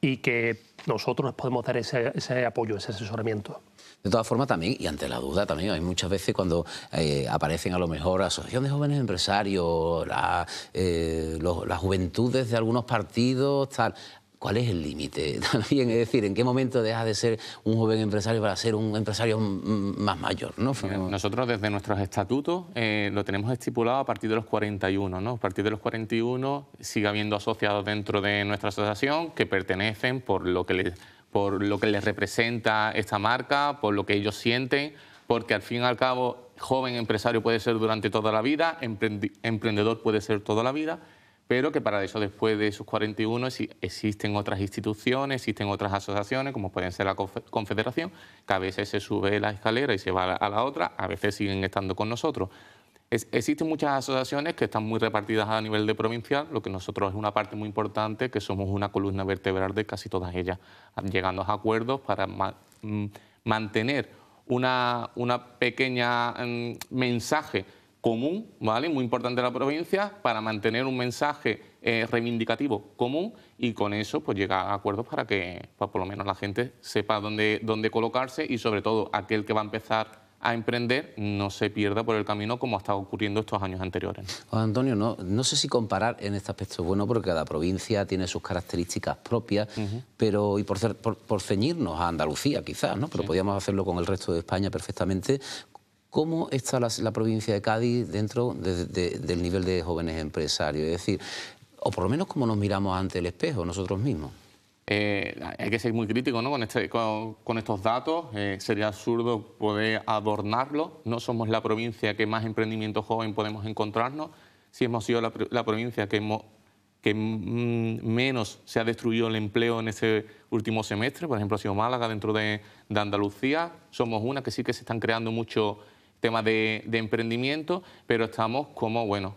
y que nosotros nos podemos dar ese, apoyo, ese asesoramiento. De todas formas, también, y ante la duda, también hay muchas veces cuando eh, aparecen a lo mejor asociaciones de jóvenes empresarios, las eh, juventudes de algunos partidos, tal. ¿Cuál es el límite también? Es decir, ¿en qué momento dejas de ser un joven empresario para ser un empresario más mayor? Nosotros desde nuestros estatutos eh, lo tenemos estipulado a partir de los 41. ¿no? A partir de los 41 sigue habiendo asociados dentro de nuestra asociación que pertenecen por lo que por lo que les representa esta marca, por lo que ellos sienten, porque al fin y al cabo joven empresario puede ser durante toda la vida, emprendedor puede ser toda la vida pero que para eso después de esos 41 existen otras instituciones, existen otras asociaciones, como pueden ser la Confederación, que a veces se sube la escalera y se va a la otra, a veces siguen estando con nosotros. existen muchas asociaciones que están muy repartidas a nivel de provincial, lo que nosotros es una parte muy importante, que somos una columna vertebral de casi todas ellas, llegando a acuerdos para mm, mantener una, una pequeña mm, mensaje común, ¿vale? muy importante la provincia, para mantener un mensaje eh, reivindicativo común y con eso pues llegar a acuerdos para que pues, por lo menos la gente sepa dónde, dónde colocarse y sobre todo aquel que va a empezar a emprender no se pierda por el camino como ha estado ocurriendo estos años anteriores. Antonio, no, sé si comparar en este aspecto es bueno porque cada provincia tiene sus características propias, pero y por, ceñirnos a Andalucía quizás, ¿no? pero podríamos hacerlo con el resto de España perfectamente. ¿Cómo está la, provincia de Cádiz dentro del nivel de jóvenes empresarios? Es decir, o por lo menos cómo nos miramos ante el espejo nosotros mismos. Eh, hay que ser muy crítico este, con, estos datos, eh, sería absurdo poder adornarlo, no somos la provincia que más emprendimiento joven podemos encontrarnos, si hemos sido la, provincia que, hemos, que menos se ha destruido el empleo en este último semestre, por ejemplo ha sido Málaga dentro de, de Andalucía, somos una que sí que se están creando muchos tema de, emprendimiento, pero estamos como, bueno,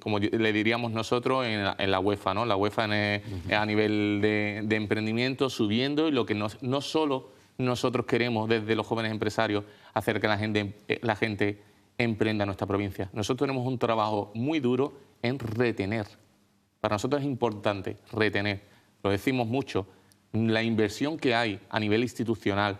como le diríamos nosotros en la, UEFA, ¿no? La UEFA a nivel de, emprendimiento subiendo y lo que no solo nosotros queremos desde los jóvenes empresarios hacer que la gente, eh, la gente emprenda nuestra provincia. Nosotros tenemos un trabajo muy duro en retener. Para nosotros es importante retener. Lo decimos mucho. La inversión que hay a nivel institucional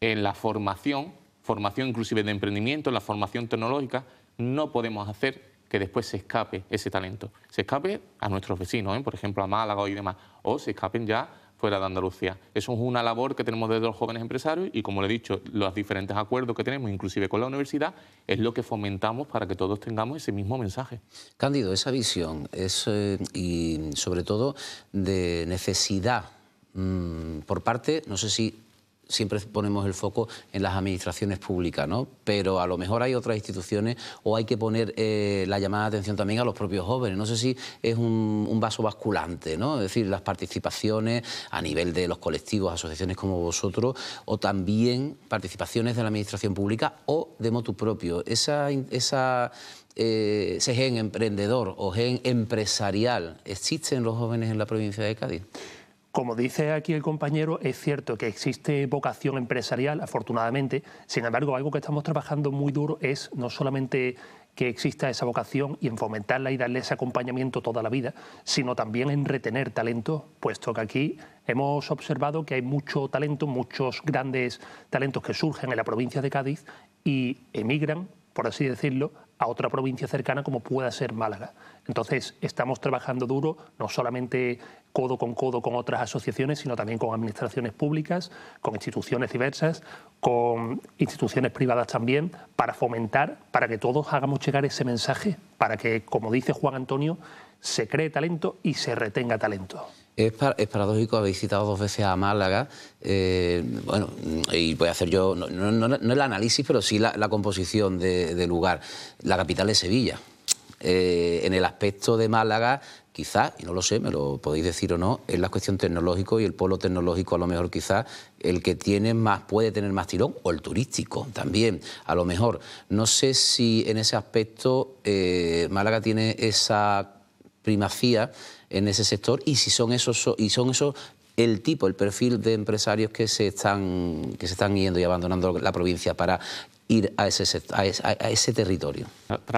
en la formación formación inclusive de emprendimiento, la formación tecnológica, no podemos hacer que después se escape ese talento. Se escape a nuestros vecinos, ¿eh? por ejemplo, a Málaga y demás, o se escapen ya fuera de Andalucía. Eso es una labor que tenemos desde los jóvenes empresarios y, como le he dicho, los diferentes acuerdos que tenemos, inclusive con la universidad, es lo que fomentamos para que todos tengamos ese mismo mensaje. Cándido, esa visión es, y sobre todo de necesidad mm, por parte, no sé si siempre ponemos el foco en las administraciones públicas, ¿no? Pero a lo mejor hay otras instituciones o hay que poner eh, la llamada de atención también a los propios jóvenes. No sé si es un, vaso basculante, ¿no? Es decir, las participaciones a nivel de los colectivos, asociaciones como vosotros, o también participaciones de la administración pública o de motu propio. Esa, eh, ese gen emprendedor o gen empresarial, ¿existe en los jóvenes en la provincia de Cádiz? Como dice aquí el compañero, es cierto que existe vocación empresarial, afortunadamente. Sin embargo, algo que estamos trabajando muy duro es no solamente que exista esa vocación y en fomentarla y darle ese acompañamiento toda la vida, sino también en retener talento, puesto que aquí hemos observado que hay mucho talento, muchos grandes talentos que surgen en la provincia de Cádiz y emigran, por así decirlo, a otra provincia cercana como pueda ser Málaga. Entonces, estamos trabajando duro, no solamente codo con codo con otras asociaciones, sino también con administraciones públicas, con instituciones diversas, con instituciones privadas también, para fomentar, para que todos hagamos llegar ese mensaje, para que, como dice Juan Antonio, se cree talento y se retenga talento. Es, paradójico, habéis citado dos veces a Málaga, eh, bueno, y voy a hacer yo, no, el análisis, pero sí la, composición del de lugar. La capital es Sevilla. Eh, en el aspecto de Málaga, Quizá y no lo sé, me lo podéis decir o no, es la cuestión tecnológico y el polo tecnológico a lo mejor quizá el que tiene más puede tener más tirón o el turístico también, a lo mejor. No sé si en ese aspecto eh, Málaga tiene esa primacía en ese sector y si son esos y son esos el tipo, el perfil de empresarios que se están que se están yendo y abandonando la provincia para ir a ese, a ese, territorio.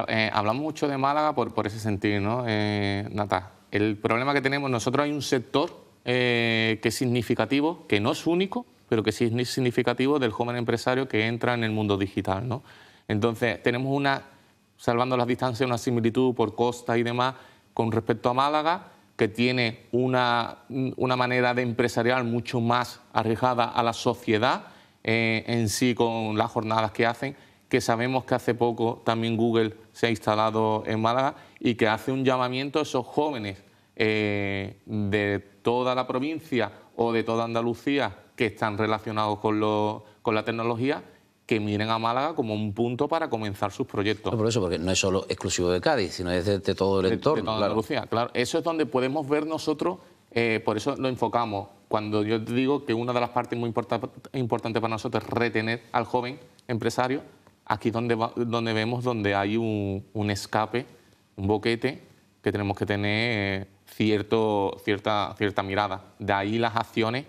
Eh, hablamos mucho de Málaga por, por ese sentido, ¿no, eh, Nata? El problema que tenemos nosotros hay un sector eh, que es significativo, que no es único, pero que sí es significativo del joven empresario que entra en el mundo digital. ¿no? Entonces, tenemos una, salvando las distancias, una similitud por costa y demás con respecto a Málaga, que tiene una, una manera de empresarial mucho más arriesgada a la sociedad eh, en sí con las jornadas que hacen, que sabemos que hace poco también Google se ha instalado en Málaga y que hace un llamamiento a esos jóvenes eh, de toda la provincia o de toda Andalucía que están relacionados con, la tecnología que miren a Málaga como un punto para comenzar sus proyectos. por eso, porque no es solo exclusivo de Cádiz, sino es de, todo el entorno. De Andalucía, claro. Eso es donde podemos ver nosotros, eh, por eso lo enfocamos, cuando yo digo que una de las partes muy importantes para nosotros es retener al joven empresario, aquí donde, donde vemos donde hay un, escape, un boquete, que tenemos que tener eh, cierto, cierta, cierta mirada. De ahí las acciones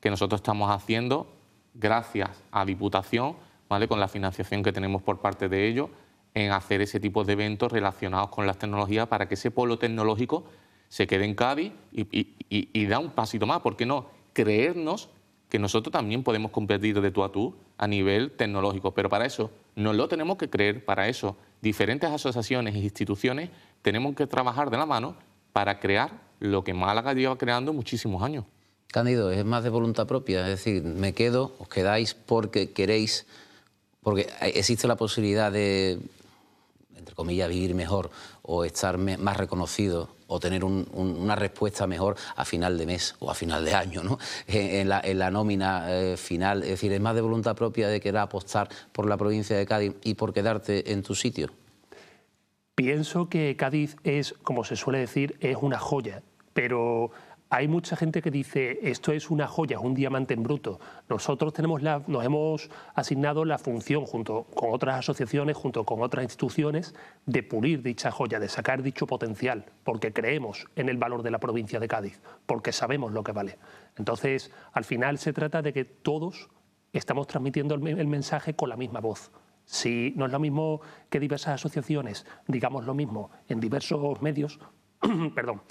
que nosotros estamos haciendo gracias a Diputación, ¿vale? con la financiación que tenemos por parte de ellos, en hacer ese tipo de eventos relacionados con las tecnologías para que ese polo tecnológico se quede en Cádiz y, da un pasito más. ¿Por qué no creernos que nosotros también podemos competir de tú a tú a nivel tecnológico? Pero para eso no lo tenemos que creer, para eso diferentes asociaciones e instituciones tenemos que trabajar de la mano para crear lo que Málaga lleva creando muchísimos años. Cándido, es más de voluntad propia, es decir, me quedo, os quedáis porque queréis, porque existe la posibilidad de entre comillas, vivir mejor o estar más reconocido o tener una respuesta mejor a final de mes o a final de año, En, la, nómina eh, final. Es decir, es más de voluntad propia de querer apostar por la provincia de Cádiz y por quedarte en tu sitio. Pienso que Cádiz es, como se suele decir, es una joya, pero hay mucha gente que dice esto es una joya, es un diamante en bruto. Nosotros tenemos la, nos hemos asignado la función junto con otras asociaciones, junto con otras instituciones, de pulir dicha joya, de sacar dicho potencial, porque creemos en el valor de la provincia de Cádiz, porque sabemos lo que vale. Entonces, al final se trata de que todos estamos transmitiendo el, mensaje con la misma voz. Si no es lo mismo que diversas asociaciones digamos lo mismo en diversos medios, perdón,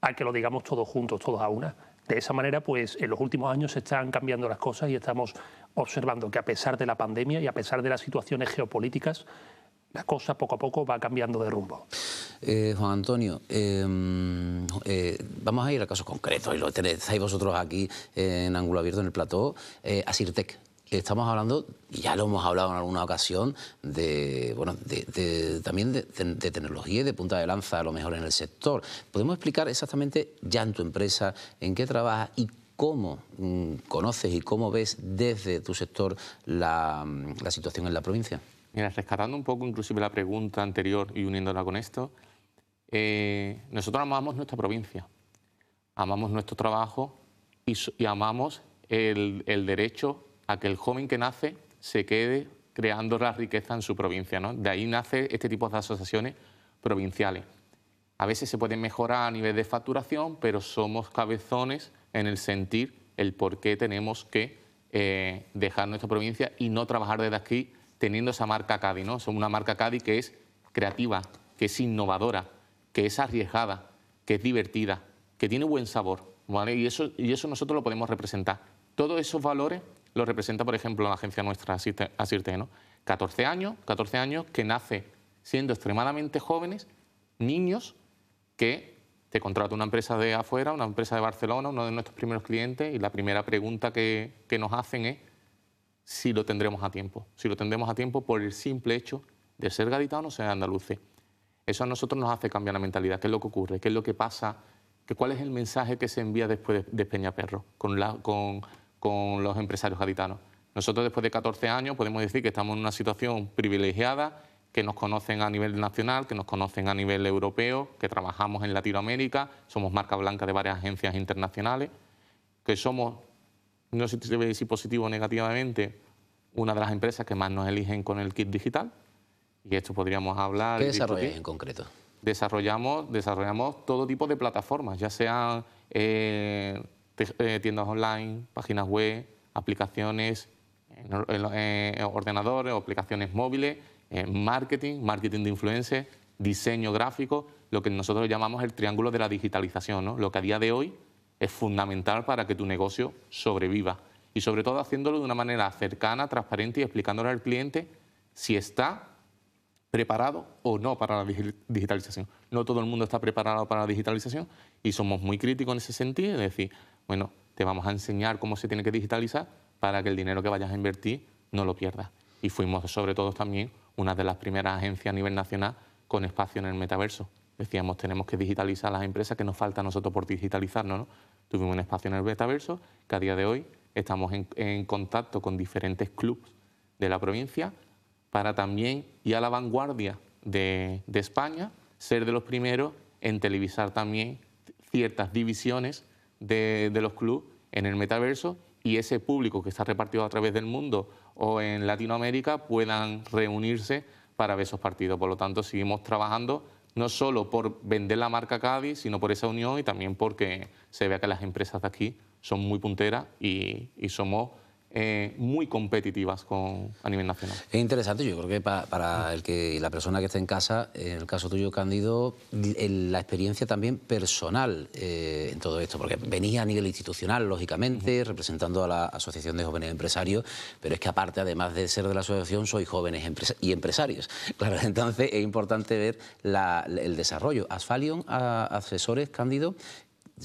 a que lo digamos todos juntos, todos a una. De esa manera, pues en los últimos años se están cambiando las cosas y estamos observando que a pesar de la pandemia y a pesar de las situaciones geopolíticas, la cosa poco a poco va cambiando de rumbo. Eh, Juan Antonio, em, eh, vamos a ir a casos concretos y lo tenéis vosotros aquí eh, en Ángulo Abierto, en el plató, a Sirtec estamos hablando, ya lo hemos hablado en alguna ocasión, de, bueno, también de, tecnología y de punta de lanza, a lo mejor en el sector. ¿Podemos explicar exactamente ya en tu empresa en qué trabajas y cómo mm, conoces y cómo ves desde tu sector mm, la, situación en la provincia? Mira, rescatando un poco inclusive la pregunta anterior y uniéndola con esto, eh, nosotros amamos nuestra provincia, amamos nuestro trabajo y, amamos el, el derecho a que el joven que nace se quede creando la riqueza en su provincia. ¿no? De ahí nace este tipo de asociaciones provinciales. A veces se pueden mejorar a nivel de facturación, pero somos cabezones en el sentir el por qué tenemos que eh, dejar nuestra provincia y no trabajar desde aquí teniendo esa marca Cádiz. ¿no? Somos una marca Cádiz que es creativa, que es innovadora, que es arriesgada, que es divertida, que tiene buen sabor. Y, eso, y eso nosotros lo podemos representar. Todos esos valores lo representa, por ejemplo, la agencia nuestra Asirte, ¿no? 14 años, 14 años que nace siendo extremadamente jóvenes, niños que te contrata una empresa de afuera, una empresa de Barcelona, uno de nuestros primeros clientes, y la primera pregunta que, nos hacen es si lo tendremos a tiempo, si lo tendremos a tiempo por el simple hecho de ser gaditano o ser andaluce. Eso a nosotros nos hace cambiar la mentalidad, qué es lo que ocurre, qué es lo que pasa, cuál es el mensaje que se envía después de, Peña Perro con, la, con, con los empresarios gaditanos. Nosotros después de 14 años podemos decir que estamos en una situación privilegiada, que nos conocen a nivel nacional, que nos conocen a nivel europeo, que trabajamos en Latinoamérica, somos marca blanca de varias agencias internacionales, que somos, no sé si decir positivo o negativamente, una de las empresas que más nos eligen con el kit digital. Y esto podríamos hablar... ¿Qué desarrolláis en concreto? Desarrollamos, desarrollamos todo tipo de plataformas, ya sean... Eh, eh, tiendas online, páginas web, aplicaciones eh, ordenadores aplicaciones móviles, eh, marketing, marketing de influencers, diseño gráfico, lo que nosotros llamamos el triángulo de la digitalización, ¿no? lo que a día de hoy es fundamental para que tu negocio sobreviva y sobre todo haciéndolo de una manera cercana, transparente y explicándole al cliente si está preparado o no para la digitalización. No todo el mundo está preparado para la digitalización y somos muy críticos en ese sentido, es decir, bueno, te vamos a enseñar cómo se tiene que digitalizar para que el dinero que vayas a invertir no lo pierdas. Y fuimos sobre todo también una de las primeras agencias a nivel nacional con espacio en el metaverso. Decíamos, tenemos que digitalizar las empresas, que nos falta a nosotros por digitalizarnos. ¿no? Tuvimos un espacio en el metaverso que a día de hoy estamos en, contacto con diferentes clubes de la provincia para también ir a la vanguardia de, de España, ser de los primeros en televisar también ciertas divisiones de, los clubes en el metaverso y ese público que está repartido a través del mundo o en Latinoamérica puedan reunirse para ver esos partidos. Por lo tanto, seguimos trabajando no solo por vender la marca Cádiz, sino por esa unión y también porque se vea que las empresas de aquí son muy punteras y somos eh, muy competitivas con, a nivel nacional. Es interesante, yo creo que para, el que la persona que está en casa, en el caso tuyo, Cándido, la experiencia también personal eh, en todo esto, porque venía a nivel institucional, lógicamente, representando a la Asociación de Jóvenes Empresarios, pero es que aparte, además de ser de la asociación, soy jóvenes y empresarios. Claro, entonces es importante ver el desarrollo. Asfalion, asesores, Cándido,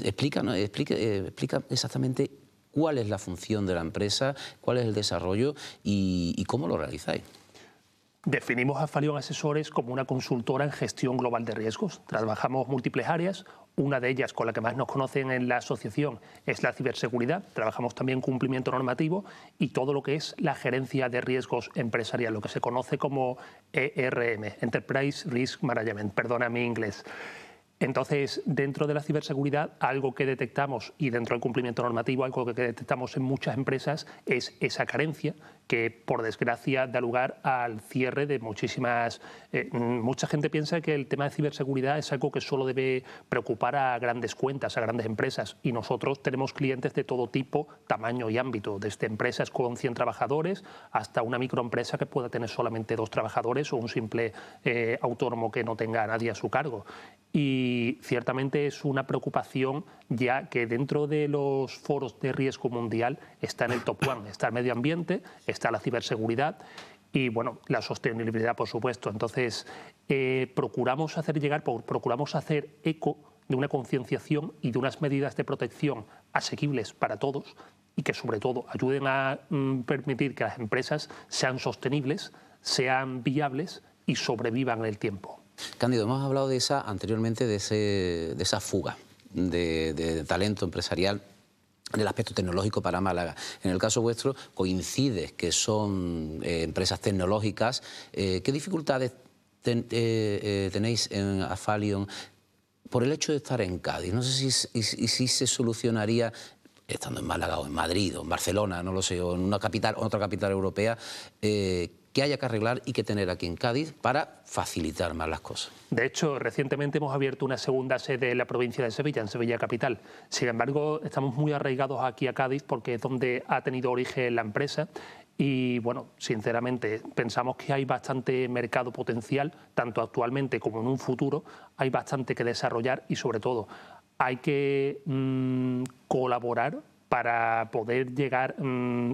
explica, explica, eh, explica exactamente cuál es la función de la empresa, cuál es el desarrollo y, cómo lo realizáis. Definimos a Falion Asesores como una consultora en gestión global de riesgos. Trabajamos múltiples áreas. Una de ellas, con la que más nos conocen en la asociación, es la ciberseguridad. Trabajamos también cumplimiento normativo y todo lo que es la gerencia de riesgos empresarial, lo que se conoce como ERM, Enterprise Risk Management. Perdona mi inglés. Entonces, dentro de la ciberseguridad, algo que detectamos, y dentro del cumplimiento normativo, algo que detectamos en muchas empresas es esa carencia que, por desgracia, da lugar al cierre de muchísimas... Eh, mucha gente piensa que el tema de ciberseguridad es algo que solo debe preocupar a grandes cuentas, a grandes empresas, y nosotros tenemos clientes de todo tipo, tamaño y ámbito, desde empresas con 100 trabajadores hasta una microempresa que pueda tener solamente dos trabajadores o un simple eh, autónomo que no tenga a nadie a su cargo y ciertamente es una preocupación ya que dentro de los foros de riesgo mundial está en el top one, está el medio ambiente, está la ciberseguridad y bueno, la sostenibilidad por supuesto. Entonces eh, procuramos hacer llegar, procuramos hacer eco de una concienciación y de unas medidas de protección asequibles para todos y que sobre todo ayuden a mm, permitir que las empresas sean sostenibles, sean viables y sobrevivan en el tiempo. Cándido, hemos hablado de esa anteriormente, de, esa fuga de, talento empresarial en el aspecto tecnológico para Málaga. En el caso vuestro coincide que son eh, empresas tecnológicas. Eh, ¿Qué dificultades eh, tenéis en Afalion por el hecho de estar en Cádiz? No sé si, se solucionaría estando en Málaga o en Madrid o en Barcelona, no lo sé, o en una capital, otra capital europea, que haya que arreglar y que tener aquí en Cádiz para facilitar más las cosas. De hecho, recientemente hemos abierto una segunda sede en la provincia de Sevilla, en Sevilla Capital. Sin embargo, estamos muy arraigados aquí a Cádiz porque es donde ha tenido origen la empresa y bueno, sinceramente, pensamos que hay bastante mercado potencial, tanto actualmente como en un futuro, hay bastante que desarrollar y sobre todo hay que mm, colaborar para poder llegar... Mm,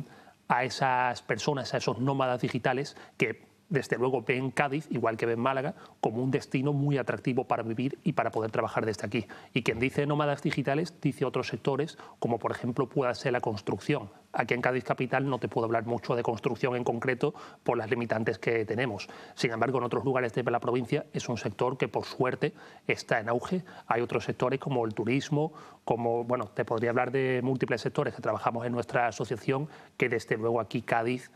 a esas personas, a esos nómadas digitales que desde luego ven Cádiz, igual que ven Málaga, como un destino muy atractivo para vivir y para poder trabajar desde aquí. Y quien dice nómadas digitales dice otros sectores, como por ejemplo pueda ser la construcción. Aquí en Cádiz Capital no te puedo hablar mucho de construcción en concreto por las limitantes que tenemos. Sin embargo, en otros lugares de la provincia es un sector que por suerte está en auge. Hay otros sectores como el turismo, como, bueno, te podría hablar de múltiples sectores que trabajamos en nuestra asociación, que desde luego aquí Cádiz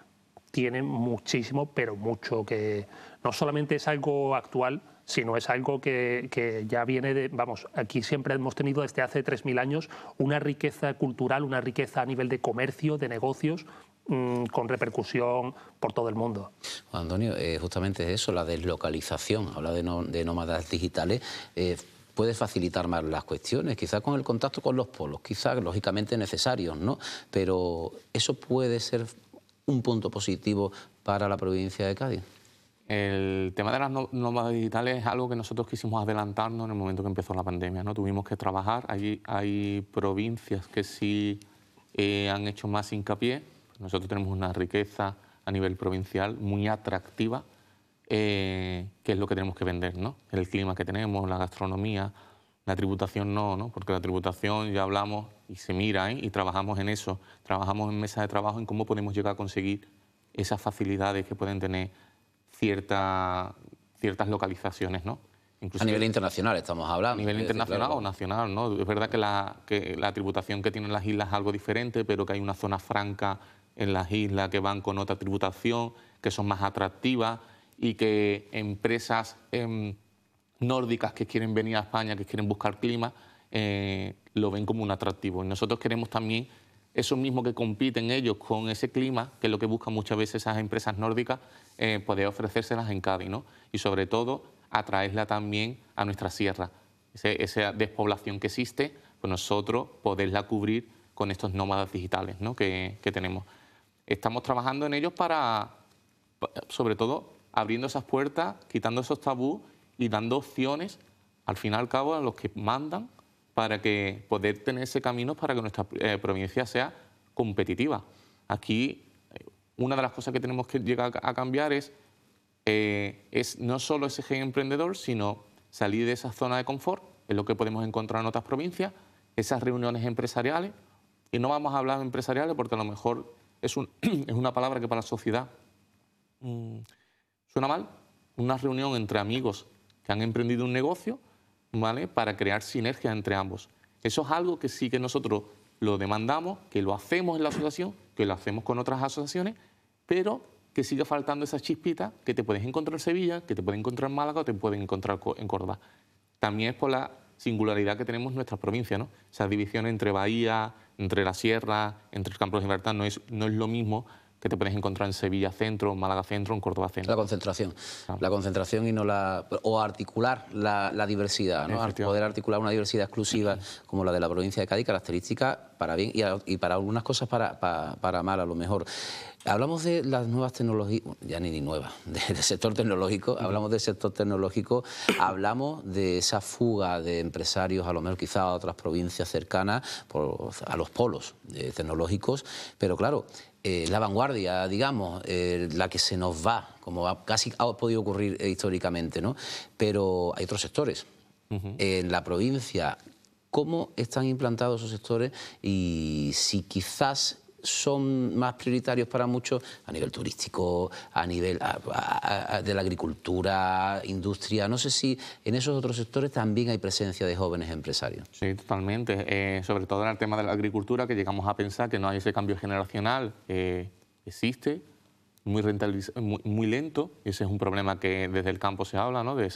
tiene muchísimo, pero mucho que no solamente es algo actual, sino es algo que, ya viene de, vamos, aquí siempre hemos tenido desde hace 3.000 años una riqueza cultural, una riqueza a nivel de comercio, de negocios, mm, con repercusión por todo el mundo. Antonio, eh, justamente eso, la deslocalización, habla de, nómadas digitales. Eh, puede facilitar más las cuestiones, quizá con el contacto con los polos, quizás lógicamente necesarios, ¿no? Pero eso puede ser un punto positivo para la provincia de Cádiz? El tema de las normas digitales es algo que nosotros quisimos adelantarnos en el momento que empezó la pandemia. ¿no? Tuvimos que trabajar. Allí hay provincias que sí eh, han hecho más hincapié. Nosotros tenemos una riqueza a nivel provincial muy atractiva, eh, que es lo que tenemos que vender. ¿no? El clima que tenemos, la gastronomía, la tributación no, ¿no? porque la tributación ya hablamos y se mira ¿eh? y trabajamos en eso, trabajamos en mesas de trabajo en cómo podemos llegar a conseguir esas facilidades que pueden tener cierta, ciertas localizaciones. ¿no? Incluso a nivel internacional estamos hablando. A nivel internacional o nacional, ¿no? Es verdad que la, que la tributación que tienen las islas es algo diferente, pero que hay una zona franca en las islas que van con otra tributación, que son más atractivas y que empresas em, nórdicas que quieren venir a España, que quieren buscar clima, eh, lo ven como un atractivo. Y nosotros queremos también eso mismo que compiten ellos con ese clima, que es lo que buscan muchas veces esas empresas nórdicas, eh, poder ofrecérselas en Cádiz, ¿no? Y sobre todo, atraerla también a nuestra sierra. esa despoblación que existe, pues nosotros poderla cubrir con estos nómadas digitales ¿no? que, que tenemos. Estamos trabajando en ellos para, sobre todo, abriendo esas puertas, quitando esos tabús y dando opciones, al fin y al cabo, a los que mandan para que poder tener ese camino para que nuestra eh, provincia sea competitiva. Aquí eh, una de las cosas que tenemos que llegar a cambiar es, eh, es no solo ese gen emprendedor, sino salir de esa zona de confort, es lo que podemos encontrar en otras provincias, esas reuniones empresariales, y no vamos a hablar de empresariales porque a lo mejor es, un, es una palabra que para la sociedad mm, suena mal, una reunión entre amigos que han emprendido un negocio, ¿vale? Para crear sinergias entre ambos. Eso es algo que sí que nosotros lo demandamos, que lo hacemos en la asociación, que lo hacemos con otras asociaciones, pero que siga faltando esa chispita que te puedes encontrar en Sevilla, que te puedes encontrar en Málaga o te puedes encontrar en Córdoba. También es por la singularidad que tenemos nuestras provincias, ¿no? Esas divisiones entre Bahía, entre la Sierra, entre el Campo de libertad, no es, no es lo mismo que te puedes encontrar en Sevilla Centro, en Málaga Centro, en Córdoba Centro. La concentración. Ah. La concentración y no la. o articular la, diversidad, ¿no? poder articular una diversidad exclusiva como la de la provincia de Cádiz, ...característica para bien y, para algunas cosas para, para, mal a lo mejor. Hablamos de las nuevas tecnologías, ya ni, ni nuevas, del sector tecnológico, hablamos del sector tecnológico, hablamos de esa fuga de empresarios, a lo mejor quizá a otras provincias cercanas, a los polos eh, tecnológicos, pero claro, eh, la vanguardia, digamos, eh, la que se nos va, como casi ha podido ocurrir eh, históricamente, ¿no? Pero hay otros sectores. En la provincia, ¿cómo están implantados esos sectores? Y si quizás son más prioritarios para muchos a nivel turístico, a nivel de la agricultura, industria. No sé si en esos otros sectores también hay presencia de jóvenes empresarios. Sí, totalmente. Eh, sobre todo en el tema de la agricultura, que llegamos a pensar que no hay ese cambio generacional. Eh, existe, muy, muy, lento. Ese es un problema que desde el campo se habla, ¿no? de,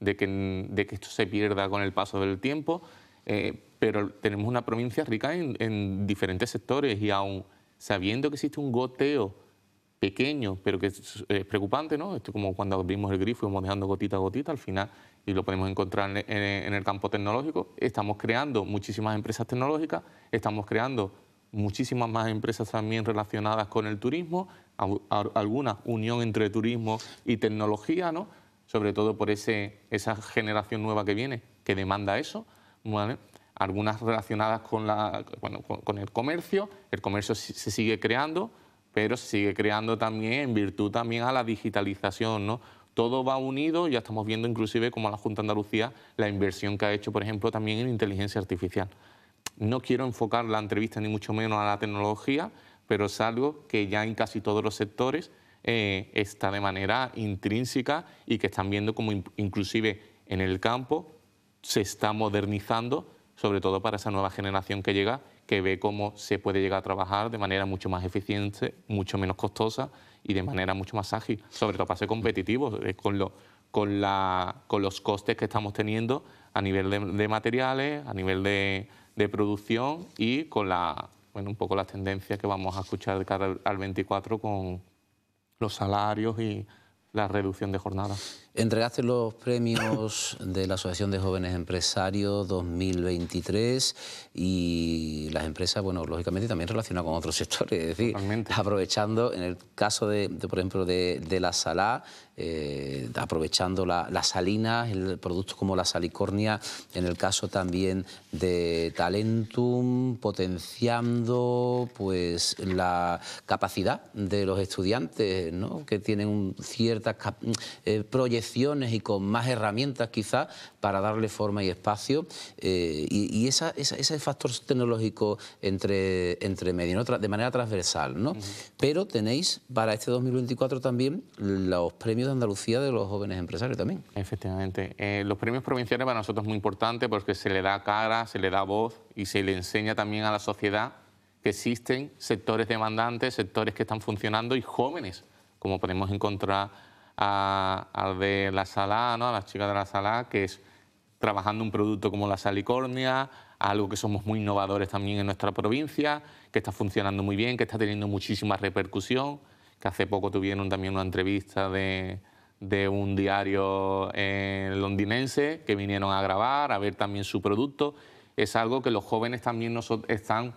de, que, esto se pierda con el paso del tiempo. Eh, pero tenemos una provincia rica en, diferentes sectores y aún sabiendo que existe un goteo pequeño, pero que es, preocupante, ¿no? Esto como cuando abrimos el grifo y vamos dejando gotita a gotita al final y lo podemos encontrar en, el campo tecnológico. Estamos creando muchísimas empresas tecnológicas, estamos creando muchísimas más empresas también relacionadas con el turismo, alguna unión entre turismo y tecnología, ¿no? sobre todo por ese, esa generación nueva que viene, que demanda eso. ¿vale? algunas relacionadas con, el comercio. El comercio se sigue creando, pero se sigue creando también en virtud también a la digitalización, ¿no? Todo va unido, ya estamos viendo inclusive como la Junta Andalucía la inversión que ha hecho, por ejemplo, también en inteligencia artificial. No quiero enfocar la entrevista ni mucho menos a la tecnología, pero es algo que ya en casi todos los sectores eh, está de manera intrínseca y que están viendo como inclusive en el campo se está modernizando sobre todo para esa nueva generación que llega, que ve cómo se puede llegar a trabajar de manera mucho más eficiente, mucho menos costosa y de manera mucho más ágil, sobre todo para ser competitivos eh, con, con, la, con, los costes que estamos teniendo a nivel de, materiales, a nivel de, de, producción y con la, bueno, un poco las tendencias que vamos a escuchar de al 24 con los salarios y la reducción de jornadas. Entregaste los premios de la Asociación de Jóvenes Empresarios 2023 y las empresas, bueno, lógicamente también relacionadas con otros sectores, es decir, aprovechando, en el caso de, por ejemplo, de, la salá, eh, aprovechando la Salina, el producto como la salicornia, en el caso también de Talentum, potenciando pues la capacidad de los estudiantes, ¿no? que tienen un cierta eh, y con más herramientas quizás para darle forma y espacio. Eh, y, y esa, esa, ese factor tecnológico entre, entre medio, de manera transversal. ¿no? Pero tenéis para este 2024 también los premios de Andalucía de los jóvenes empresarios también. Efectivamente. Eh, los premios provinciales para nosotros es muy importante porque se le da cara, se le da voz y se le enseña también a la sociedad que existen sectores demandantes, sectores que están funcionando y jóvenes, como podemos encontrar a, al de la sala, ¿no? a las chicas de la sala, que es trabajando un producto como la salicornia, algo que somos muy innovadores también en nuestra provincia, que está funcionando muy bien, que está teniendo muchísima repercusión, que hace poco tuvieron también una entrevista de, un diario eh, londinense que vinieron a grabar, a ver también su producto. Es algo que los jóvenes también nos están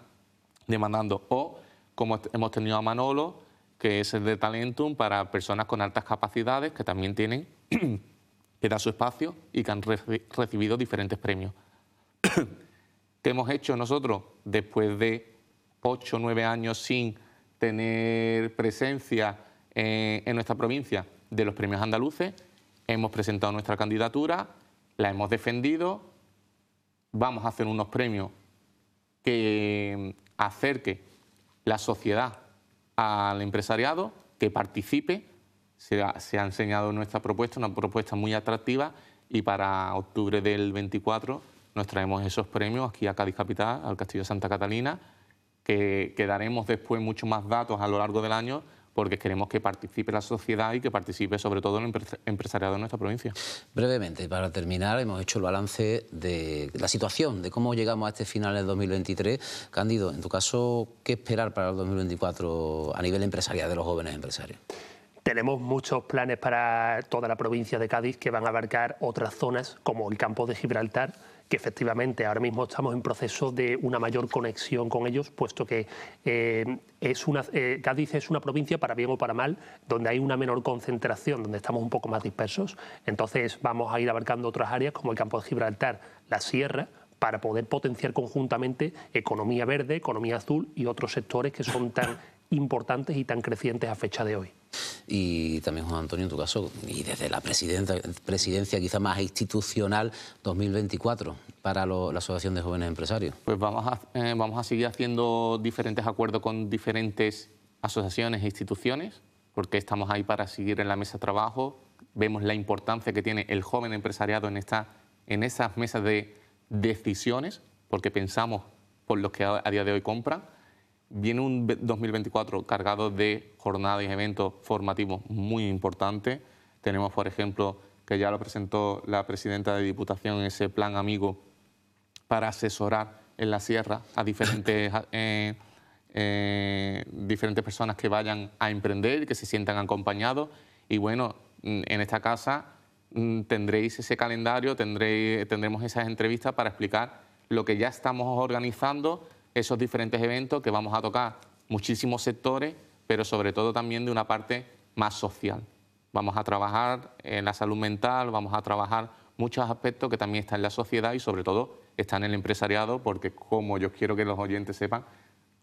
demandando. O, como hemos tenido a Manolo, que es el de Talentum para personas con altas capacidades que también tienen, que da su espacio y que han recibido diferentes premios. ¿Qué hemos hecho nosotros después de ocho o nueve años sin tener presencia eh, en nuestra provincia de los premios andaluces? Hemos presentado nuestra candidatura, la hemos defendido, vamos a hacer unos premios que mm, acerque la sociedad al empresariado que participe. Se ha, enseñado nuestra propuesta, una propuesta muy atractiva y para octubre del 24 nos traemos esos premios aquí a Cádiz Capital, al Castillo de Santa Catalina, que, que daremos después muchos más datos a lo largo del año porque queremos que participe la sociedad y que participe sobre todo el empresariado de nuestra provincia. Brevemente, para terminar, hemos hecho el balance de la situación, de cómo llegamos a este final del 2023. Cándido, en tu caso, ¿qué esperar para el 2024 a nivel empresarial de los jóvenes empresarios? Tenemos muchos planes para toda la provincia de Cádiz que van a abarcar otras zonas como el campo de Gibraltar que efectivamente ahora mismo estamos en proceso de una mayor conexión con ellos, puesto que eh, es una, eh, Cádiz es una provincia, para bien o para mal, donde hay una menor concentración, donde estamos un poco más dispersos. Entonces vamos a ir abarcando otras áreas como el campo de Gibraltar, la sierra, para poder potenciar conjuntamente economía verde, economía azul y otros sectores que son tan importantes y tan crecientes a fecha de hoy. Y también, Juan Antonio, en tu caso, y desde la presidencia, presidencia quizá más institucional 2024 para la Asociación de Jóvenes Empresarios. Pues vamos a, eh, vamos a seguir haciendo diferentes acuerdos con diferentes asociaciones e instituciones, porque estamos ahí para seguir en la mesa de trabajo. Vemos la importancia que tiene el joven empresariado en, esta, en esas mesas de decisiones, porque pensamos por los que a día de hoy compran viene un 2024 cargado de jornadas y eventos formativos muy importantes. Tenemos, por ejemplo, que ya lo presentó la presidenta de Diputación, ese plan amigo para asesorar en la sierra a diferentes, eh, eh, diferentes personas que vayan a emprender, y que se sientan acompañados. Y bueno, mm, en esta casa mm, tendréis ese calendario, tendréis, tendremos esas entrevistas para explicar lo que ya estamos organizando esos diferentes eventos que vamos a tocar muchísimos sectores, pero sobre todo también de una parte más social. Vamos a trabajar en la salud mental, vamos a trabajar muchos aspectos que también están en la sociedad y sobre todo están en el empresariado, porque como yo quiero que los oyentes sepan,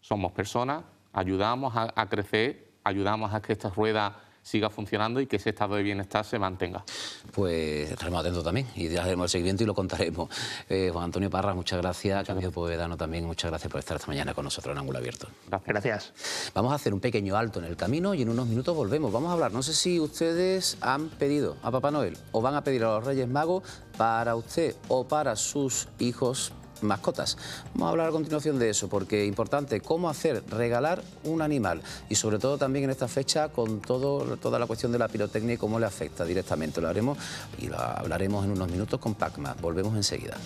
somos personas, ayudamos a, crecer, ayudamos a que esta rueda siga funcionando y que ese estado de bienestar se mantenga. Pues estaremos atentos también y haremos el seguimiento y lo contaremos. Eh, Juan Antonio Parra, muchas gracias. Camilo Povedano también, muchas gracias por estar esta mañana con nosotros en Ángulo Abierto. Gracias. Vamos a hacer un pequeño alto en el camino y en unos minutos volvemos. Vamos a hablar, no sé si ustedes han pedido a Papá Noel o van a pedir a los Reyes Magos para usted o para sus hijos mascotas. Vamos a hablar a continuación de eso, porque es importante cómo hacer regalar un animal y sobre todo también en esta fecha con todo, toda la cuestión de la pirotecnia y cómo le afecta directamente. Lo haremos y lo hablaremos en unos minutos con Pacma. Volvemos enseguida.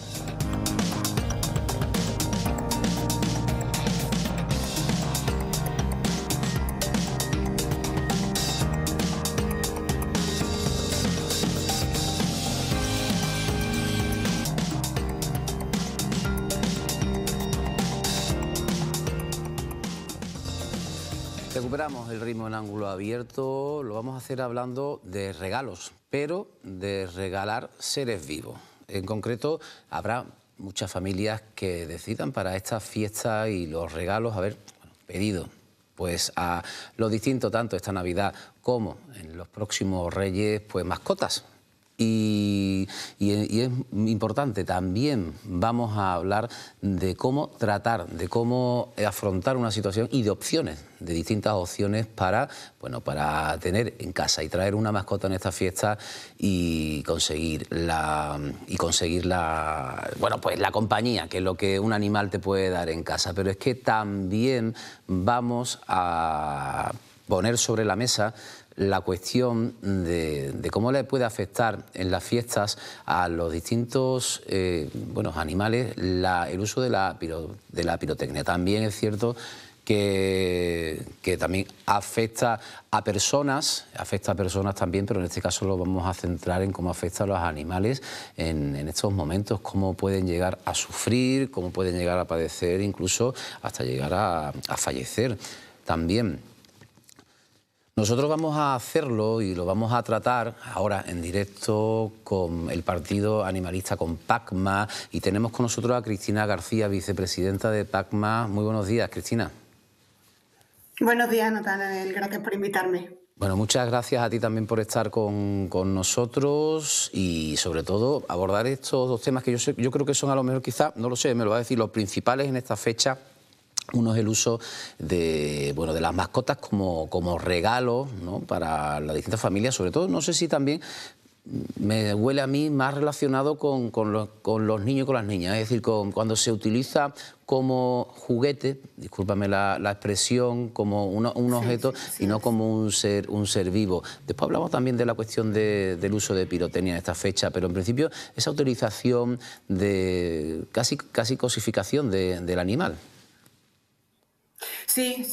ángulo abierto lo vamos a hacer hablando de regalos, pero de regalar seres vivos. En concreto, habrá muchas familias que decidan para estas fiestas y los regalos haber pedido pues a lo distinto tanto esta Navidad como en los próximos Reyes, pues mascotas, y, es importante, también vamos a hablar de cómo tratar, de cómo afrontar una situación y de opciones, de distintas opciones para, bueno, para tener en casa y traer una mascota en esta fiesta y conseguir la y conseguir la bueno pues la compañía, que es lo que un animal te puede dar en casa. Pero es que también vamos a poner sobre la mesa la cuestión de, cómo le puede afectar en las fiestas a los distintos eh, animales el uso de la, pirotecnia. También es cierto que, que, también afecta a personas, afecta a personas también, pero en este caso lo vamos a centrar en cómo afecta a los animales en, estos momentos, cómo pueden llegar a sufrir, cómo pueden llegar a padecer, incluso hasta llegar a fallecer también. Nosotros vamos a hacerlo y lo vamos a tratar ahora en directo con el Partido Animalista, con PACMA, y tenemos con nosotros a Cristina García, vicepresidenta de PACMA. Muy buenos días, Cristina. Buenos días, Natalia. Gracias por invitarme. Bueno, muchas gracias a ti también por estar con, nosotros y sobre todo abordar estos dos temas que yo, yo creo que son a lo mejor quizá, no lo sé, me lo va a decir, los principales en esta fecha uno es el uso de, bueno, de las mascotas como, como regalo para las distintas familias, sobre todo, no sé si también me huele a mí más relacionado con, con, los, niños y con las niñas, es decir, con, cuando se utiliza como juguete, discúlpame la, expresión, como un objeto y no como un ser, un ser vivo. Después hablamos también de la cuestión del uso de pirotecnia en esta fecha, pero en principio esa utilización de casi, casi cosificación del animal. Sí,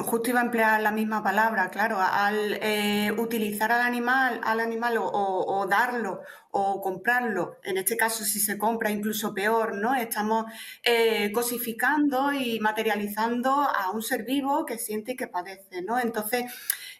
justo iba a emplear la misma palabra, claro, al eh, utilizar al animal, al animal o, darlo o comprarlo, en este caso si se compra incluso peor, ¿no? Estamos eh, cosificando y materializando a un ser vivo que siente y que padece, ¿no? Entonces,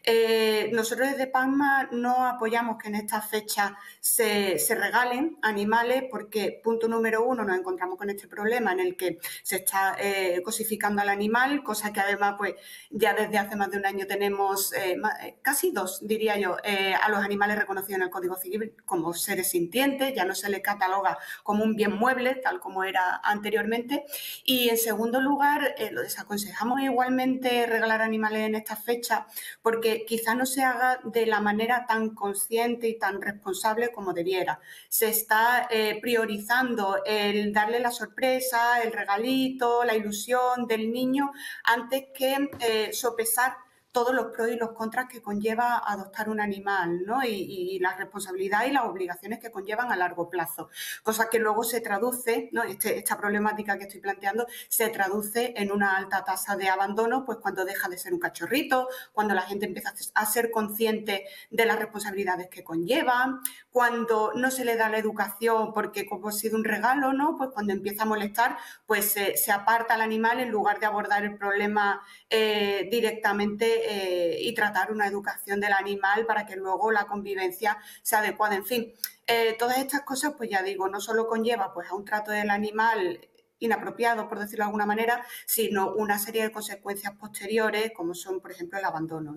eh, nosotros desde Panma no apoyamos que en esta fecha se, regalen animales porque, punto número uno, nos encontramos con este problema en el que se está eh, cosificando al animal, cosa que además pues ya desde hace más de un año tenemos eh, casi dos, diría yo, a los animales reconocidos en el Código Civil como seres sintientes, ya no se les cataloga como un bien mueble, tal como era anteriormente. Y en segundo lugar, lo desaconsejamos igualmente regalar animales en esta fecha porque quizá no se haga de la manera tan consciente y tan responsable como debiera. Se está eh, priorizando el darle la sorpresa, el regalito, la ilusión del niño, antes que eh, sopesar todos los pros y los contras que conlleva adoptar un animal, ¿no? Y, y las responsabilidades y las obligaciones que conllevan a largo plazo. Cosa que luego se traduce, ¿no? Este, esta problemática que estoy planteando se traduce en una alta tasa de abandono, pues cuando deja de ser un cachorrito, cuando la gente empieza a ser consciente de las responsabilidades que conlleva, cuando no se le da la educación porque como ha sido un regalo, ¿no? Pues cuando empieza a molestar, pues se aparta al animal en lugar de abordar el problema eh, directamente eh, y tratar una educación del animal para que luego la convivencia sea adecuada. En fin, eh, todas estas cosas, pues ya digo, no solo conlleva pues, a un trato del animal inapropiado, por decirlo de alguna manera, sino una serie de consecuencias posteriores, como son, por ejemplo, el abandono.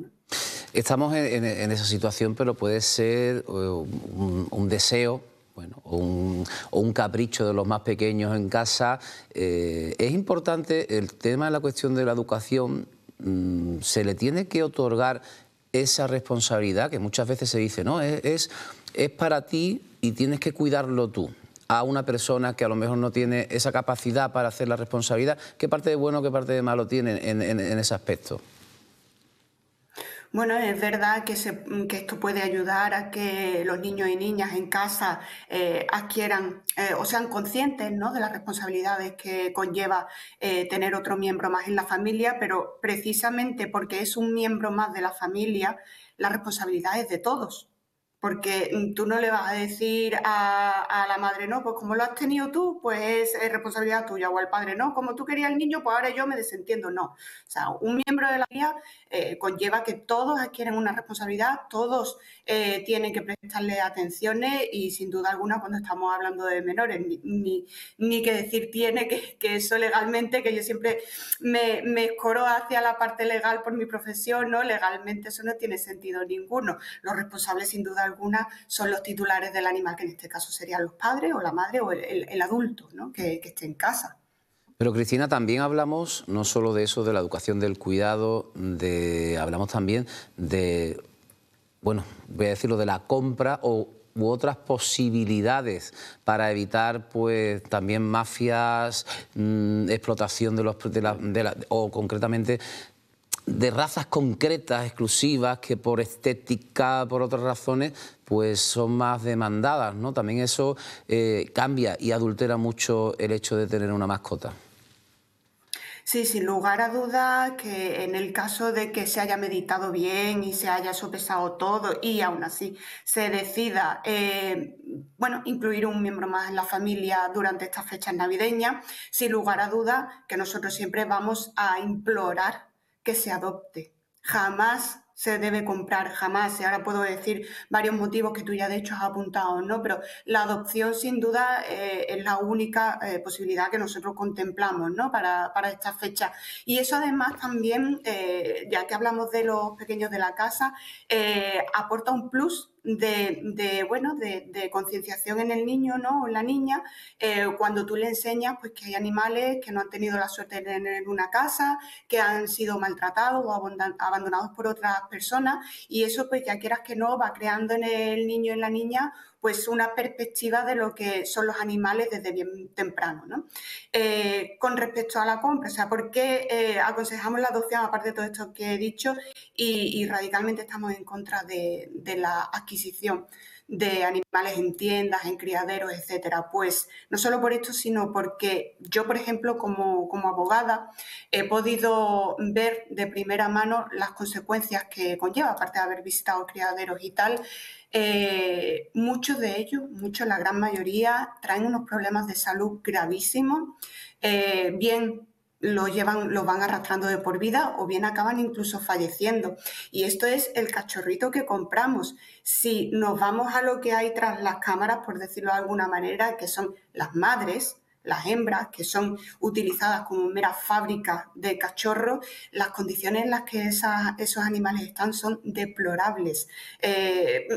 Estamos en, esa situación, pero puede ser eh, un, deseo bueno, o un, capricho de los más pequeños en casa. es importante el tema de la cuestión de la educación Mm, se le tiene que otorgar esa responsabilidad que muchas veces se dice, no, es, es, para ti y tienes que cuidarlo tú a una persona que a lo mejor no tiene esa capacidad para hacer la responsabilidad, ¿qué parte de bueno, qué parte de malo tiene en ese aspecto? Bueno, es verdad mm, que, esto puede ayudar a que los niños y niñas en casa eh, adquieran eh, o sean conscientes ¿no? de las responsabilidades que conlleva eh, tener otro miembro más en la familia, pero precisamente porque es un miembro más de la familia, la responsabilidad es de todos. Porque mm, tú no le vas a decir a, la madre, no, pues como lo has tenido tú, pues es responsabilidad tuya, o al padre, no, como tú querías al niño, pues ahora yo me desentiendo, no. O sea, un miembro de la guía eh, conlleva que todos adquieren una responsabilidad, todos eh, tienen que prestarle atenciones y sin duda alguna cuando estamos hablando de menores, ni, ni, que decir tiene que, eso legalmente, que yo siempre me, me escoro hacia la parte legal por mi profesión, ¿no? Legalmente eso no tiene sentido ninguno. Los responsables sin duda algunas son los titulares del animal, que en este caso serían los padres o la madre o el, adulto ¿no? que, esté en casa. Pero Cristina, también hablamos no solo de eso, de la educación del cuidado, de, hablamos también de, bueno, voy a decirlo, de la compra o, u otras posibilidades para evitar pues también mafias, mm, explotación de los de o concretamente de razas concretas, exclusivas, que por estética, por otras razones, pues son más demandadas, ¿no? También eso eh, cambia y adultera mucho el hecho de tener una mascota. Sí, sin lugar a dudas que en el caso de que se haya meditado bien y se haya sopesado todo y aún así se decida, eh, bueno, incluir un miembro más en la familia durante estas fechas navideñas, sin lugar a dudas que nosotros siempre vamos a implorar que se adopte. Jamás se debe comprar, jamás. Y ahora puedo decir varios motivos que tú ya de hecho has apuntado, ¿no? Pero la adopción sin duda eh, es la única eh, posibilidad que nosotros contemplamos, ¿no? Para, esta fecha. Y eso además también, eh, ya que hablamos de los pequeños de la casa, aporta un plus de, bueno, de, concienciación en el niño ¿no? o en la niña, eh, cuando tú le enseñas pues, que hay animales que no han tenido la suerte de tener una casa, que han sido maltratados o abandonados por otras personas, y eso, pues ya quieras que no, va creando en el niño y en la niña pues una perspectiva de lo que son los animales desde bien temprano. ¿no? Eh, con respecto a la compra, o sea, ¿por qué eh, aconsejamos la adopción, aparte de todo esto que he dicho, y, radicalmente estamos en contra de, la adquisición? de animales en tiendas, en criaderos, etcétera. Pues no solo por esto, sino porque yo, por ejemplo, como, como, abogada, he podido ver de primera mano las consecuencias que conlleva, aparte de haber visitado criaderos y tal, eh, muchos de ellos, mucho la gran mayoría, traen unos problemas de salud gravísimos, eh, bien lo llevan, lo van arrastrando de por vida o bien acaban incluso falleciendo. Y esto es el cachorrito que compramos. Si nos vamos a lo que hay tras las cámaras, por decirlo de alguna manera, que son las madres, las hembras, que son utilizadas como mera fábrica de cachorros, las condiciones en las que esos animales están son deplorables. Eh,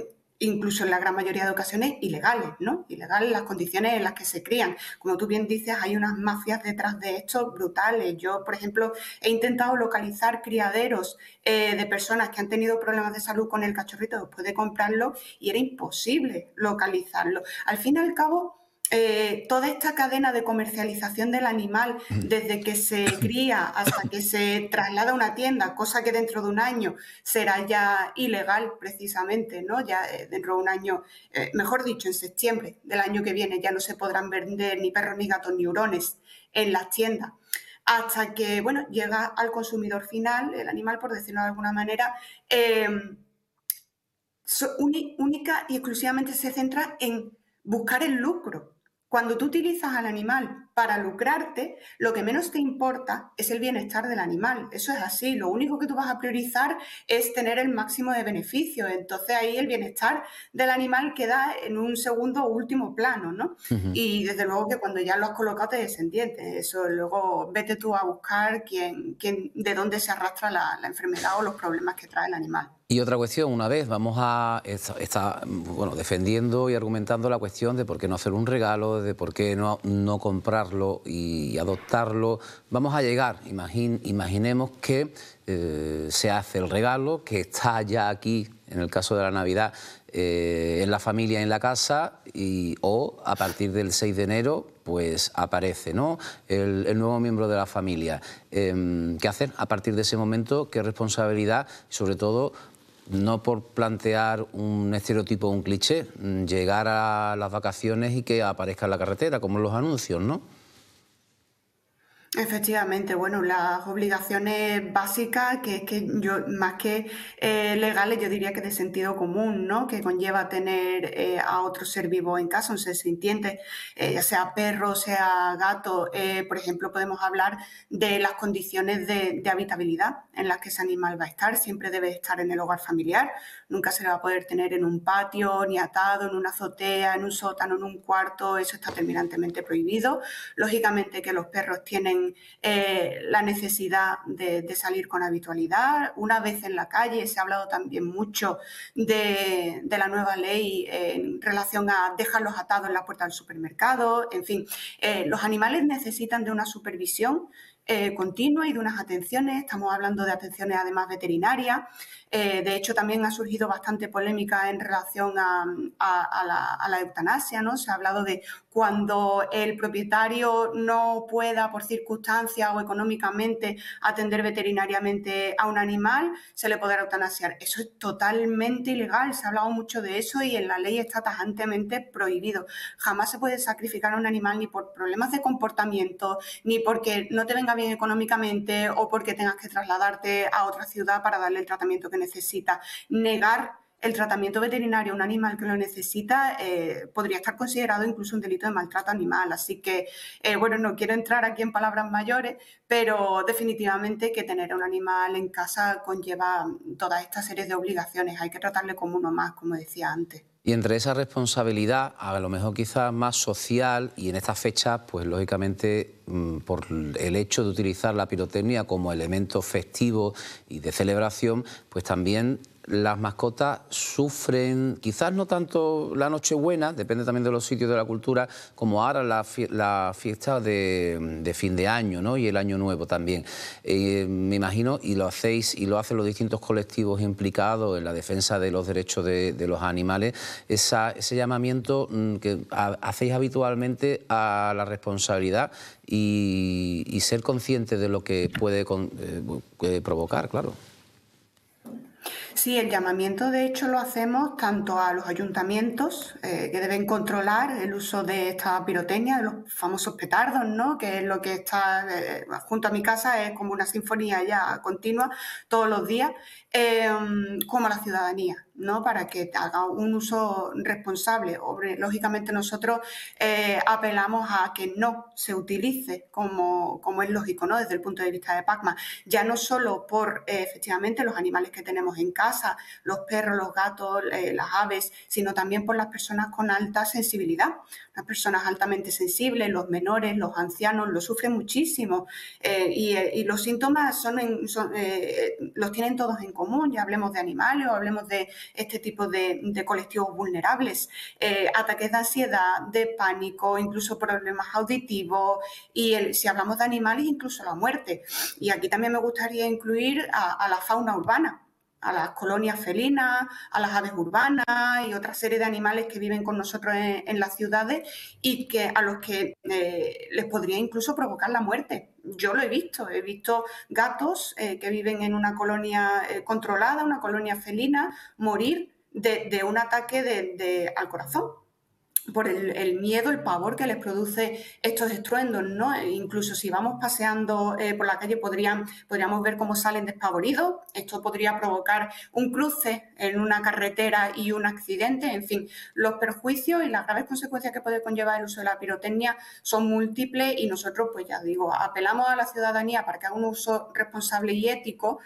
incluso en la gran mayoría de ocasiones ilegales, ¿no? Ilegales las condiciones en las que se crían. Como tú bien dices, hay unas mafias detrás de esto brutales. Yo, por ejemplo, he intentado localizar criaderos eh, de personas que han tenido problemas de salud con el cachorrito después de comprarlo y era imposible localizarlo. Al fin y al cabo, eh, toda esta cadena de comercialización del animal, mm. desde que se cría hasta que se traslada a una tienda, cosa que dentro de un año será ya ilegal precisamente, ¿no? Ya eh, dentro de un año, eh, mejor dicho, en septiembre del año que viene ya no se podrán vender ni perros, ni gatos, ni hurones en las tiendas hasta que bueno, llega al consumidor final, el animal, por decirlo de alguna manera, em, única y exclusivamente se centra en buscar el lucro cuando tú utilizas al animal para lucrarte, lo que menos te importa es el bienestar del animal. Eso es así. Lo único que tú vas a priorizar es tener el máximo de beneficio. Entonces ahí el bienestar del animal queda en un segundo o último plano, ¿no? Y desde luego que cuando ya lo has colocado te descendientes. Eso luego vete tú a buscar quién, quién, de dónde se arrastra la, enfermedad o los problemas que trae el animal. Y otra cuestión, una vez vamos a estar bueno, defendiendo y argumentando la cuestión de por qué no hacer un regalo, de por qué no, no comprar y adoptarlo. Vamos a llegar, imaginemos que eh, se hace el regalo, que está ya aquí, en el caso de la Navidad, eh, en la familia, en la casa, y, o a partir del 6 de enero, pues aparece ¿no? el, nuevo miembro de la familia. Em, ¿Qué hacer a partir de ese momento? ¿Qué responsabilidad? Sobre todo, no por plantear un estereotipo, o un cliché, llegar a las vacaciones y que aparezca en la carretera, como en los anuncios, ¿no? Efectivamente, bueno, las obligaciones básicas, que es que yo, más que eh, legales, yo diría que de sentido común, ¿no? Que conlleva tener eh, a otro ser vivo en casa, un ser sintiente, eh, ya sea perro, sea gato. por ejemplo, podemos hablar de las condiciones de, de, habitabilidad en las que ese animal va a estar. Siempre debe estar en el hogar familiar, nunca se le va a poder tener en un patio, ni atado, en una azotea, en un sótano, en un cuarto, eso está terminantemente prohibido. Lógicamente que los perros tienen eh, la necesidad de, salir con habitualidad. Una vez en la calle se ha hablado también mucho de, la nueva ley en relación a dejarlos atados en la puerta del supermercado. En fin, eh, los animales necesitan de una supervisión eh, continua y de unas atenciones. Estamos hablando de atenciones además veterinarias. Eh, de hecho, también ha surgido bastante polémica en relación a, la, eutanasia, ¿no? Se ha hablado de cuando el propietario no pueda, por circunstancia o económicamente, atender veterinariamente a un animal, se le podrá eutanasiar. Eso es totalmente ilegal, se ha hablado mucho de eso y en la ley está tajantemente prohibido. Jamás se puede sacrificar a un animal ni por problemas de comportamiento, ni porque no te venga bien económicamente o porque tengas que trasladarte a otra ciudad para darle el tratamiento que necesita. Negar el tratamiento veterinario a un animal que lo necesita eh, podría estar considerado incluso un delito de maltrato animal. Así que, eh, bueno, no quiero entrar aquí en palabras mayores, pero definitivamente que tener a un animal en casa conlleva toda esta serie de obligaciones. Hay que tratarle como uno más, como decía antes. Y entre esa responsabilidad, a lo mejor quizás más social, y en estas fechas, pues lógicamente mm, por el hecho de utilizar la pirotecnia como elemento festivo y de celebración, pues también las mascotas sufren, quizás no tanto la Nochebuena, depende también de los sitios de la cultura, como ahora la, fiesta de, fin de año ¿no? y el Año Nuevo también. Eh, me imagino, y lo hacéis y lo hacen los distintos colectivos implicados en la defensa de los derechos de, los animales, ese llamamiento mm, que hacéis habitualmente a la responsabilidad y, ser consciente de lo que puede eh, eh, provocar, claro. Sí, el llamamiento de hecho lo hacemos tanto a los ayuntamientos eh, que deben controlar el uso de esta pirotecnia, de los famosos petardos, ¿no? que es lo que está eh, junto a mi casa, es como una sinfonía ya continua todos los días, em, como a la ciudadanía. ¿no? para que haga un uso responsable. Lógicamente nosotros eh, apelamos a que no se utilice como, como, es lógico ¿no? desde el punto de vista de PACMA, ya no solo por efectivamente los animales que tenemos en casa, casa, los perros, los gatos, eh, las aves, sino también por las personas con alta sensibilidad. Las personas altamente sensibles, los menores, los ancianos, lo sufren muchísimo eh, eh, y, los síntomas son, los tienen todos en común, ya hablemos de animales o hablemos de este tipo de, colectivos vulnerables. ataques de ansiedad, de pánico, incluso problemas auditivos y si hablamos de animales, incluso la muerte. Y aquí también me gustaría incluir a la fauna urbana a las colonias felinas, a las aves urbanas y otra serie de animales que viven con nosotros en, las ciudades y que a los que eh, les podría incluso provocar la muerte. Yo lo he visto, he visto gatos eh, que viven en una colonia eh, controlada, una colonia felina, morir de, un ataque al corazón por el, miedo, el pavor que les produce estos estruendos, ¿no? E incluso si vamos paseando eh, por la calle podrían, podríamos ver cómo salen despavoridos. Esto podría provocar un cruce en una carretera y un accidente. En fin, los perjuicios y las graves consecuencias que puede conllevar el uso de la pirotecnia son múltiples y nosotros, pues ya digo, apelamos a la ciudadanía para que haga un uso responsable y ético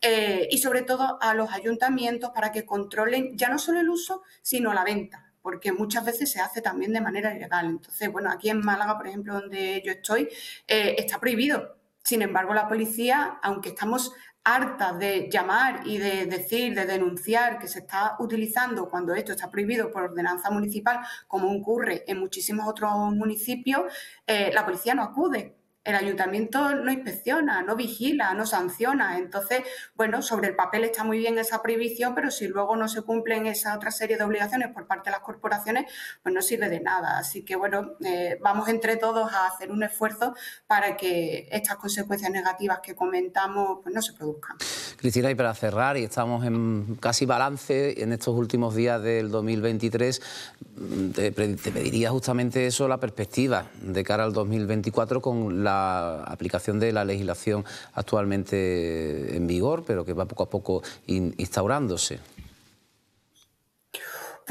eh, y sobre todo a los ayuntamientos para que controlen ya no solo el uso, sino la venta porque muchas veces se hace también de manera ilegal. Entonces, bueno, aquí en Málaga, por ejemplo, donde yo estoy, eh, está prohibido. Sin embargo, la policía, aunque estamos hartas de llamar y de decir, de denunciar que se está utilizando cuando esto está prohibido por ordenanza municipal, como ocurre en muchísimos otros municipios, eh, la policía no acude el ayuntamiento no inspecciona, no vigila, no sanciona. Entonces, bueno, sobre el papel está muy bien esa prohibición, pero si luego no se cumplen esa otra serie de obligaciones por parte de las corporaciones, pues no sirve de nada. Así que, bueno, eh, vamos entre todos a hacer un esfuerzo para que estas consecuencias negativas que comentamos pues no se produzcan. Cristina, y para cerrar, y estamos en casi balance en estos últimos días del 2023, mm, te, te pediría justamente eso, la perspectiva de cara al 2024 con la la aplicación de la legislación actualmente en vigor, pero que va poco a poco instaurándose.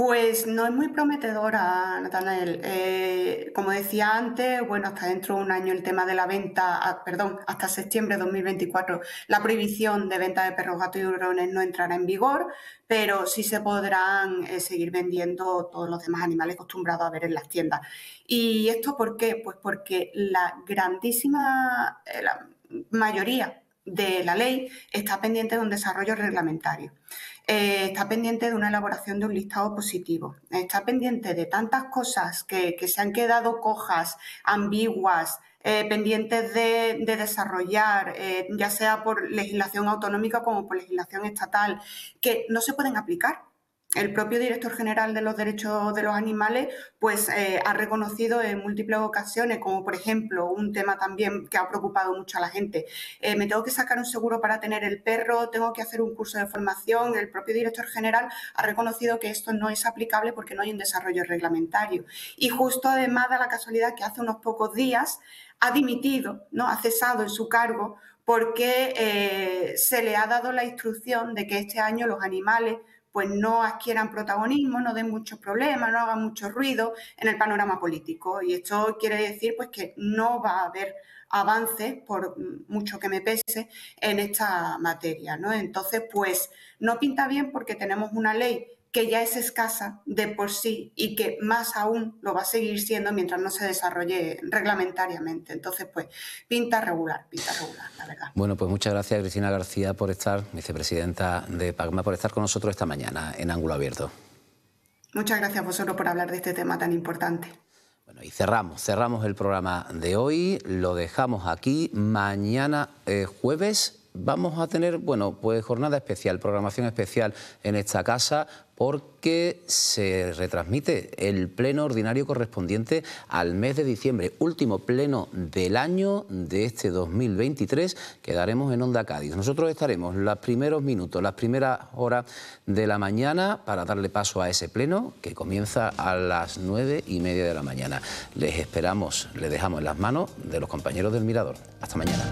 Pues no es muy prometedora, Natanael. Eh, como decía antes, bueno, hasta dentro de un año el tema de la venta, ah, perdón, hasta septiembre de 2024, la prohibición de venta de perros, gatos y hurones no entrará en vigor, pero sí se podrán eh, seguir vendiendo todos los demás animales acostumbrados a ver en las tiendas. ¿Y esto por qué? Pues porque la grandísima eh, mayoría de la ley está pendiente de un desarrollo reglamentario. Eh, está pendiente de una elaboración de un listado positivo, está pendiente de tantas cosas que, se han quedado cojas, ambiguas, eh, pendientes de, desarrollar, eh, ya sea por legislación autonómica como por legislación estatal, que no se pueden aplicar el propio director general de los derechos de los animales pues eh, ha reconocido en múltiples ocasiones, como por ejemplo un tema también que ha preocupado mucho a la gente, eh, me tengo que sacar un seguro para tener el perro, tengo que hacer un curso de formación, el propio director general ha reconocido que esto no es aplicable porque no hay un desarrollo reglamentario. Y justo además da la casualidad que hace unos pocos días ha dimitido, ¿no? ha cesado en su cargo porque eh, se le ha dado la instrucción de que este año los animales pues no adquieran protagonismo, no den muchos problemas, no hagan mucho ruido en el panorama político. Y esto quiere decir pues que no va a haber avances, por mucho que me pese, en esta materia. ¿no? Entonces, pues no pinta bien porque tenemos una ley que ya es escasa de por sí y que más aún lo va a seguir siendo mientras no se desarrolle reglamentariamente. Entonces, pues, pinta regular, pinta regular, la verdad. Bueno, pues muchas gracias, Cristina García, por estar, vicepresidenta de Pagma... por estar con nosotros esta mañana en Ángulo Abierto. Muchas gracias a vosotros por hablar de este tema tan importante. Bueno, y cerramos, cerramos el programa de hoy, lo dejamos aquí. Mañana eh, jueves vamos a tener, bueno, pues jornada especial, programación especial en esta casa porque se retransmite el pleno ordinario correspondiente al mes de diciembre, último pleno del año de este 2023 quedaremos en Onda Cádiz. Nosotros estaremos los primeros minutos, las primeras horas de la mañana para darle paso a ese pleno que comienza a las nueve y media de la mañana. Les esperamos, les dejamos en las manos de los compañeros del Mirador. Hasta mañana.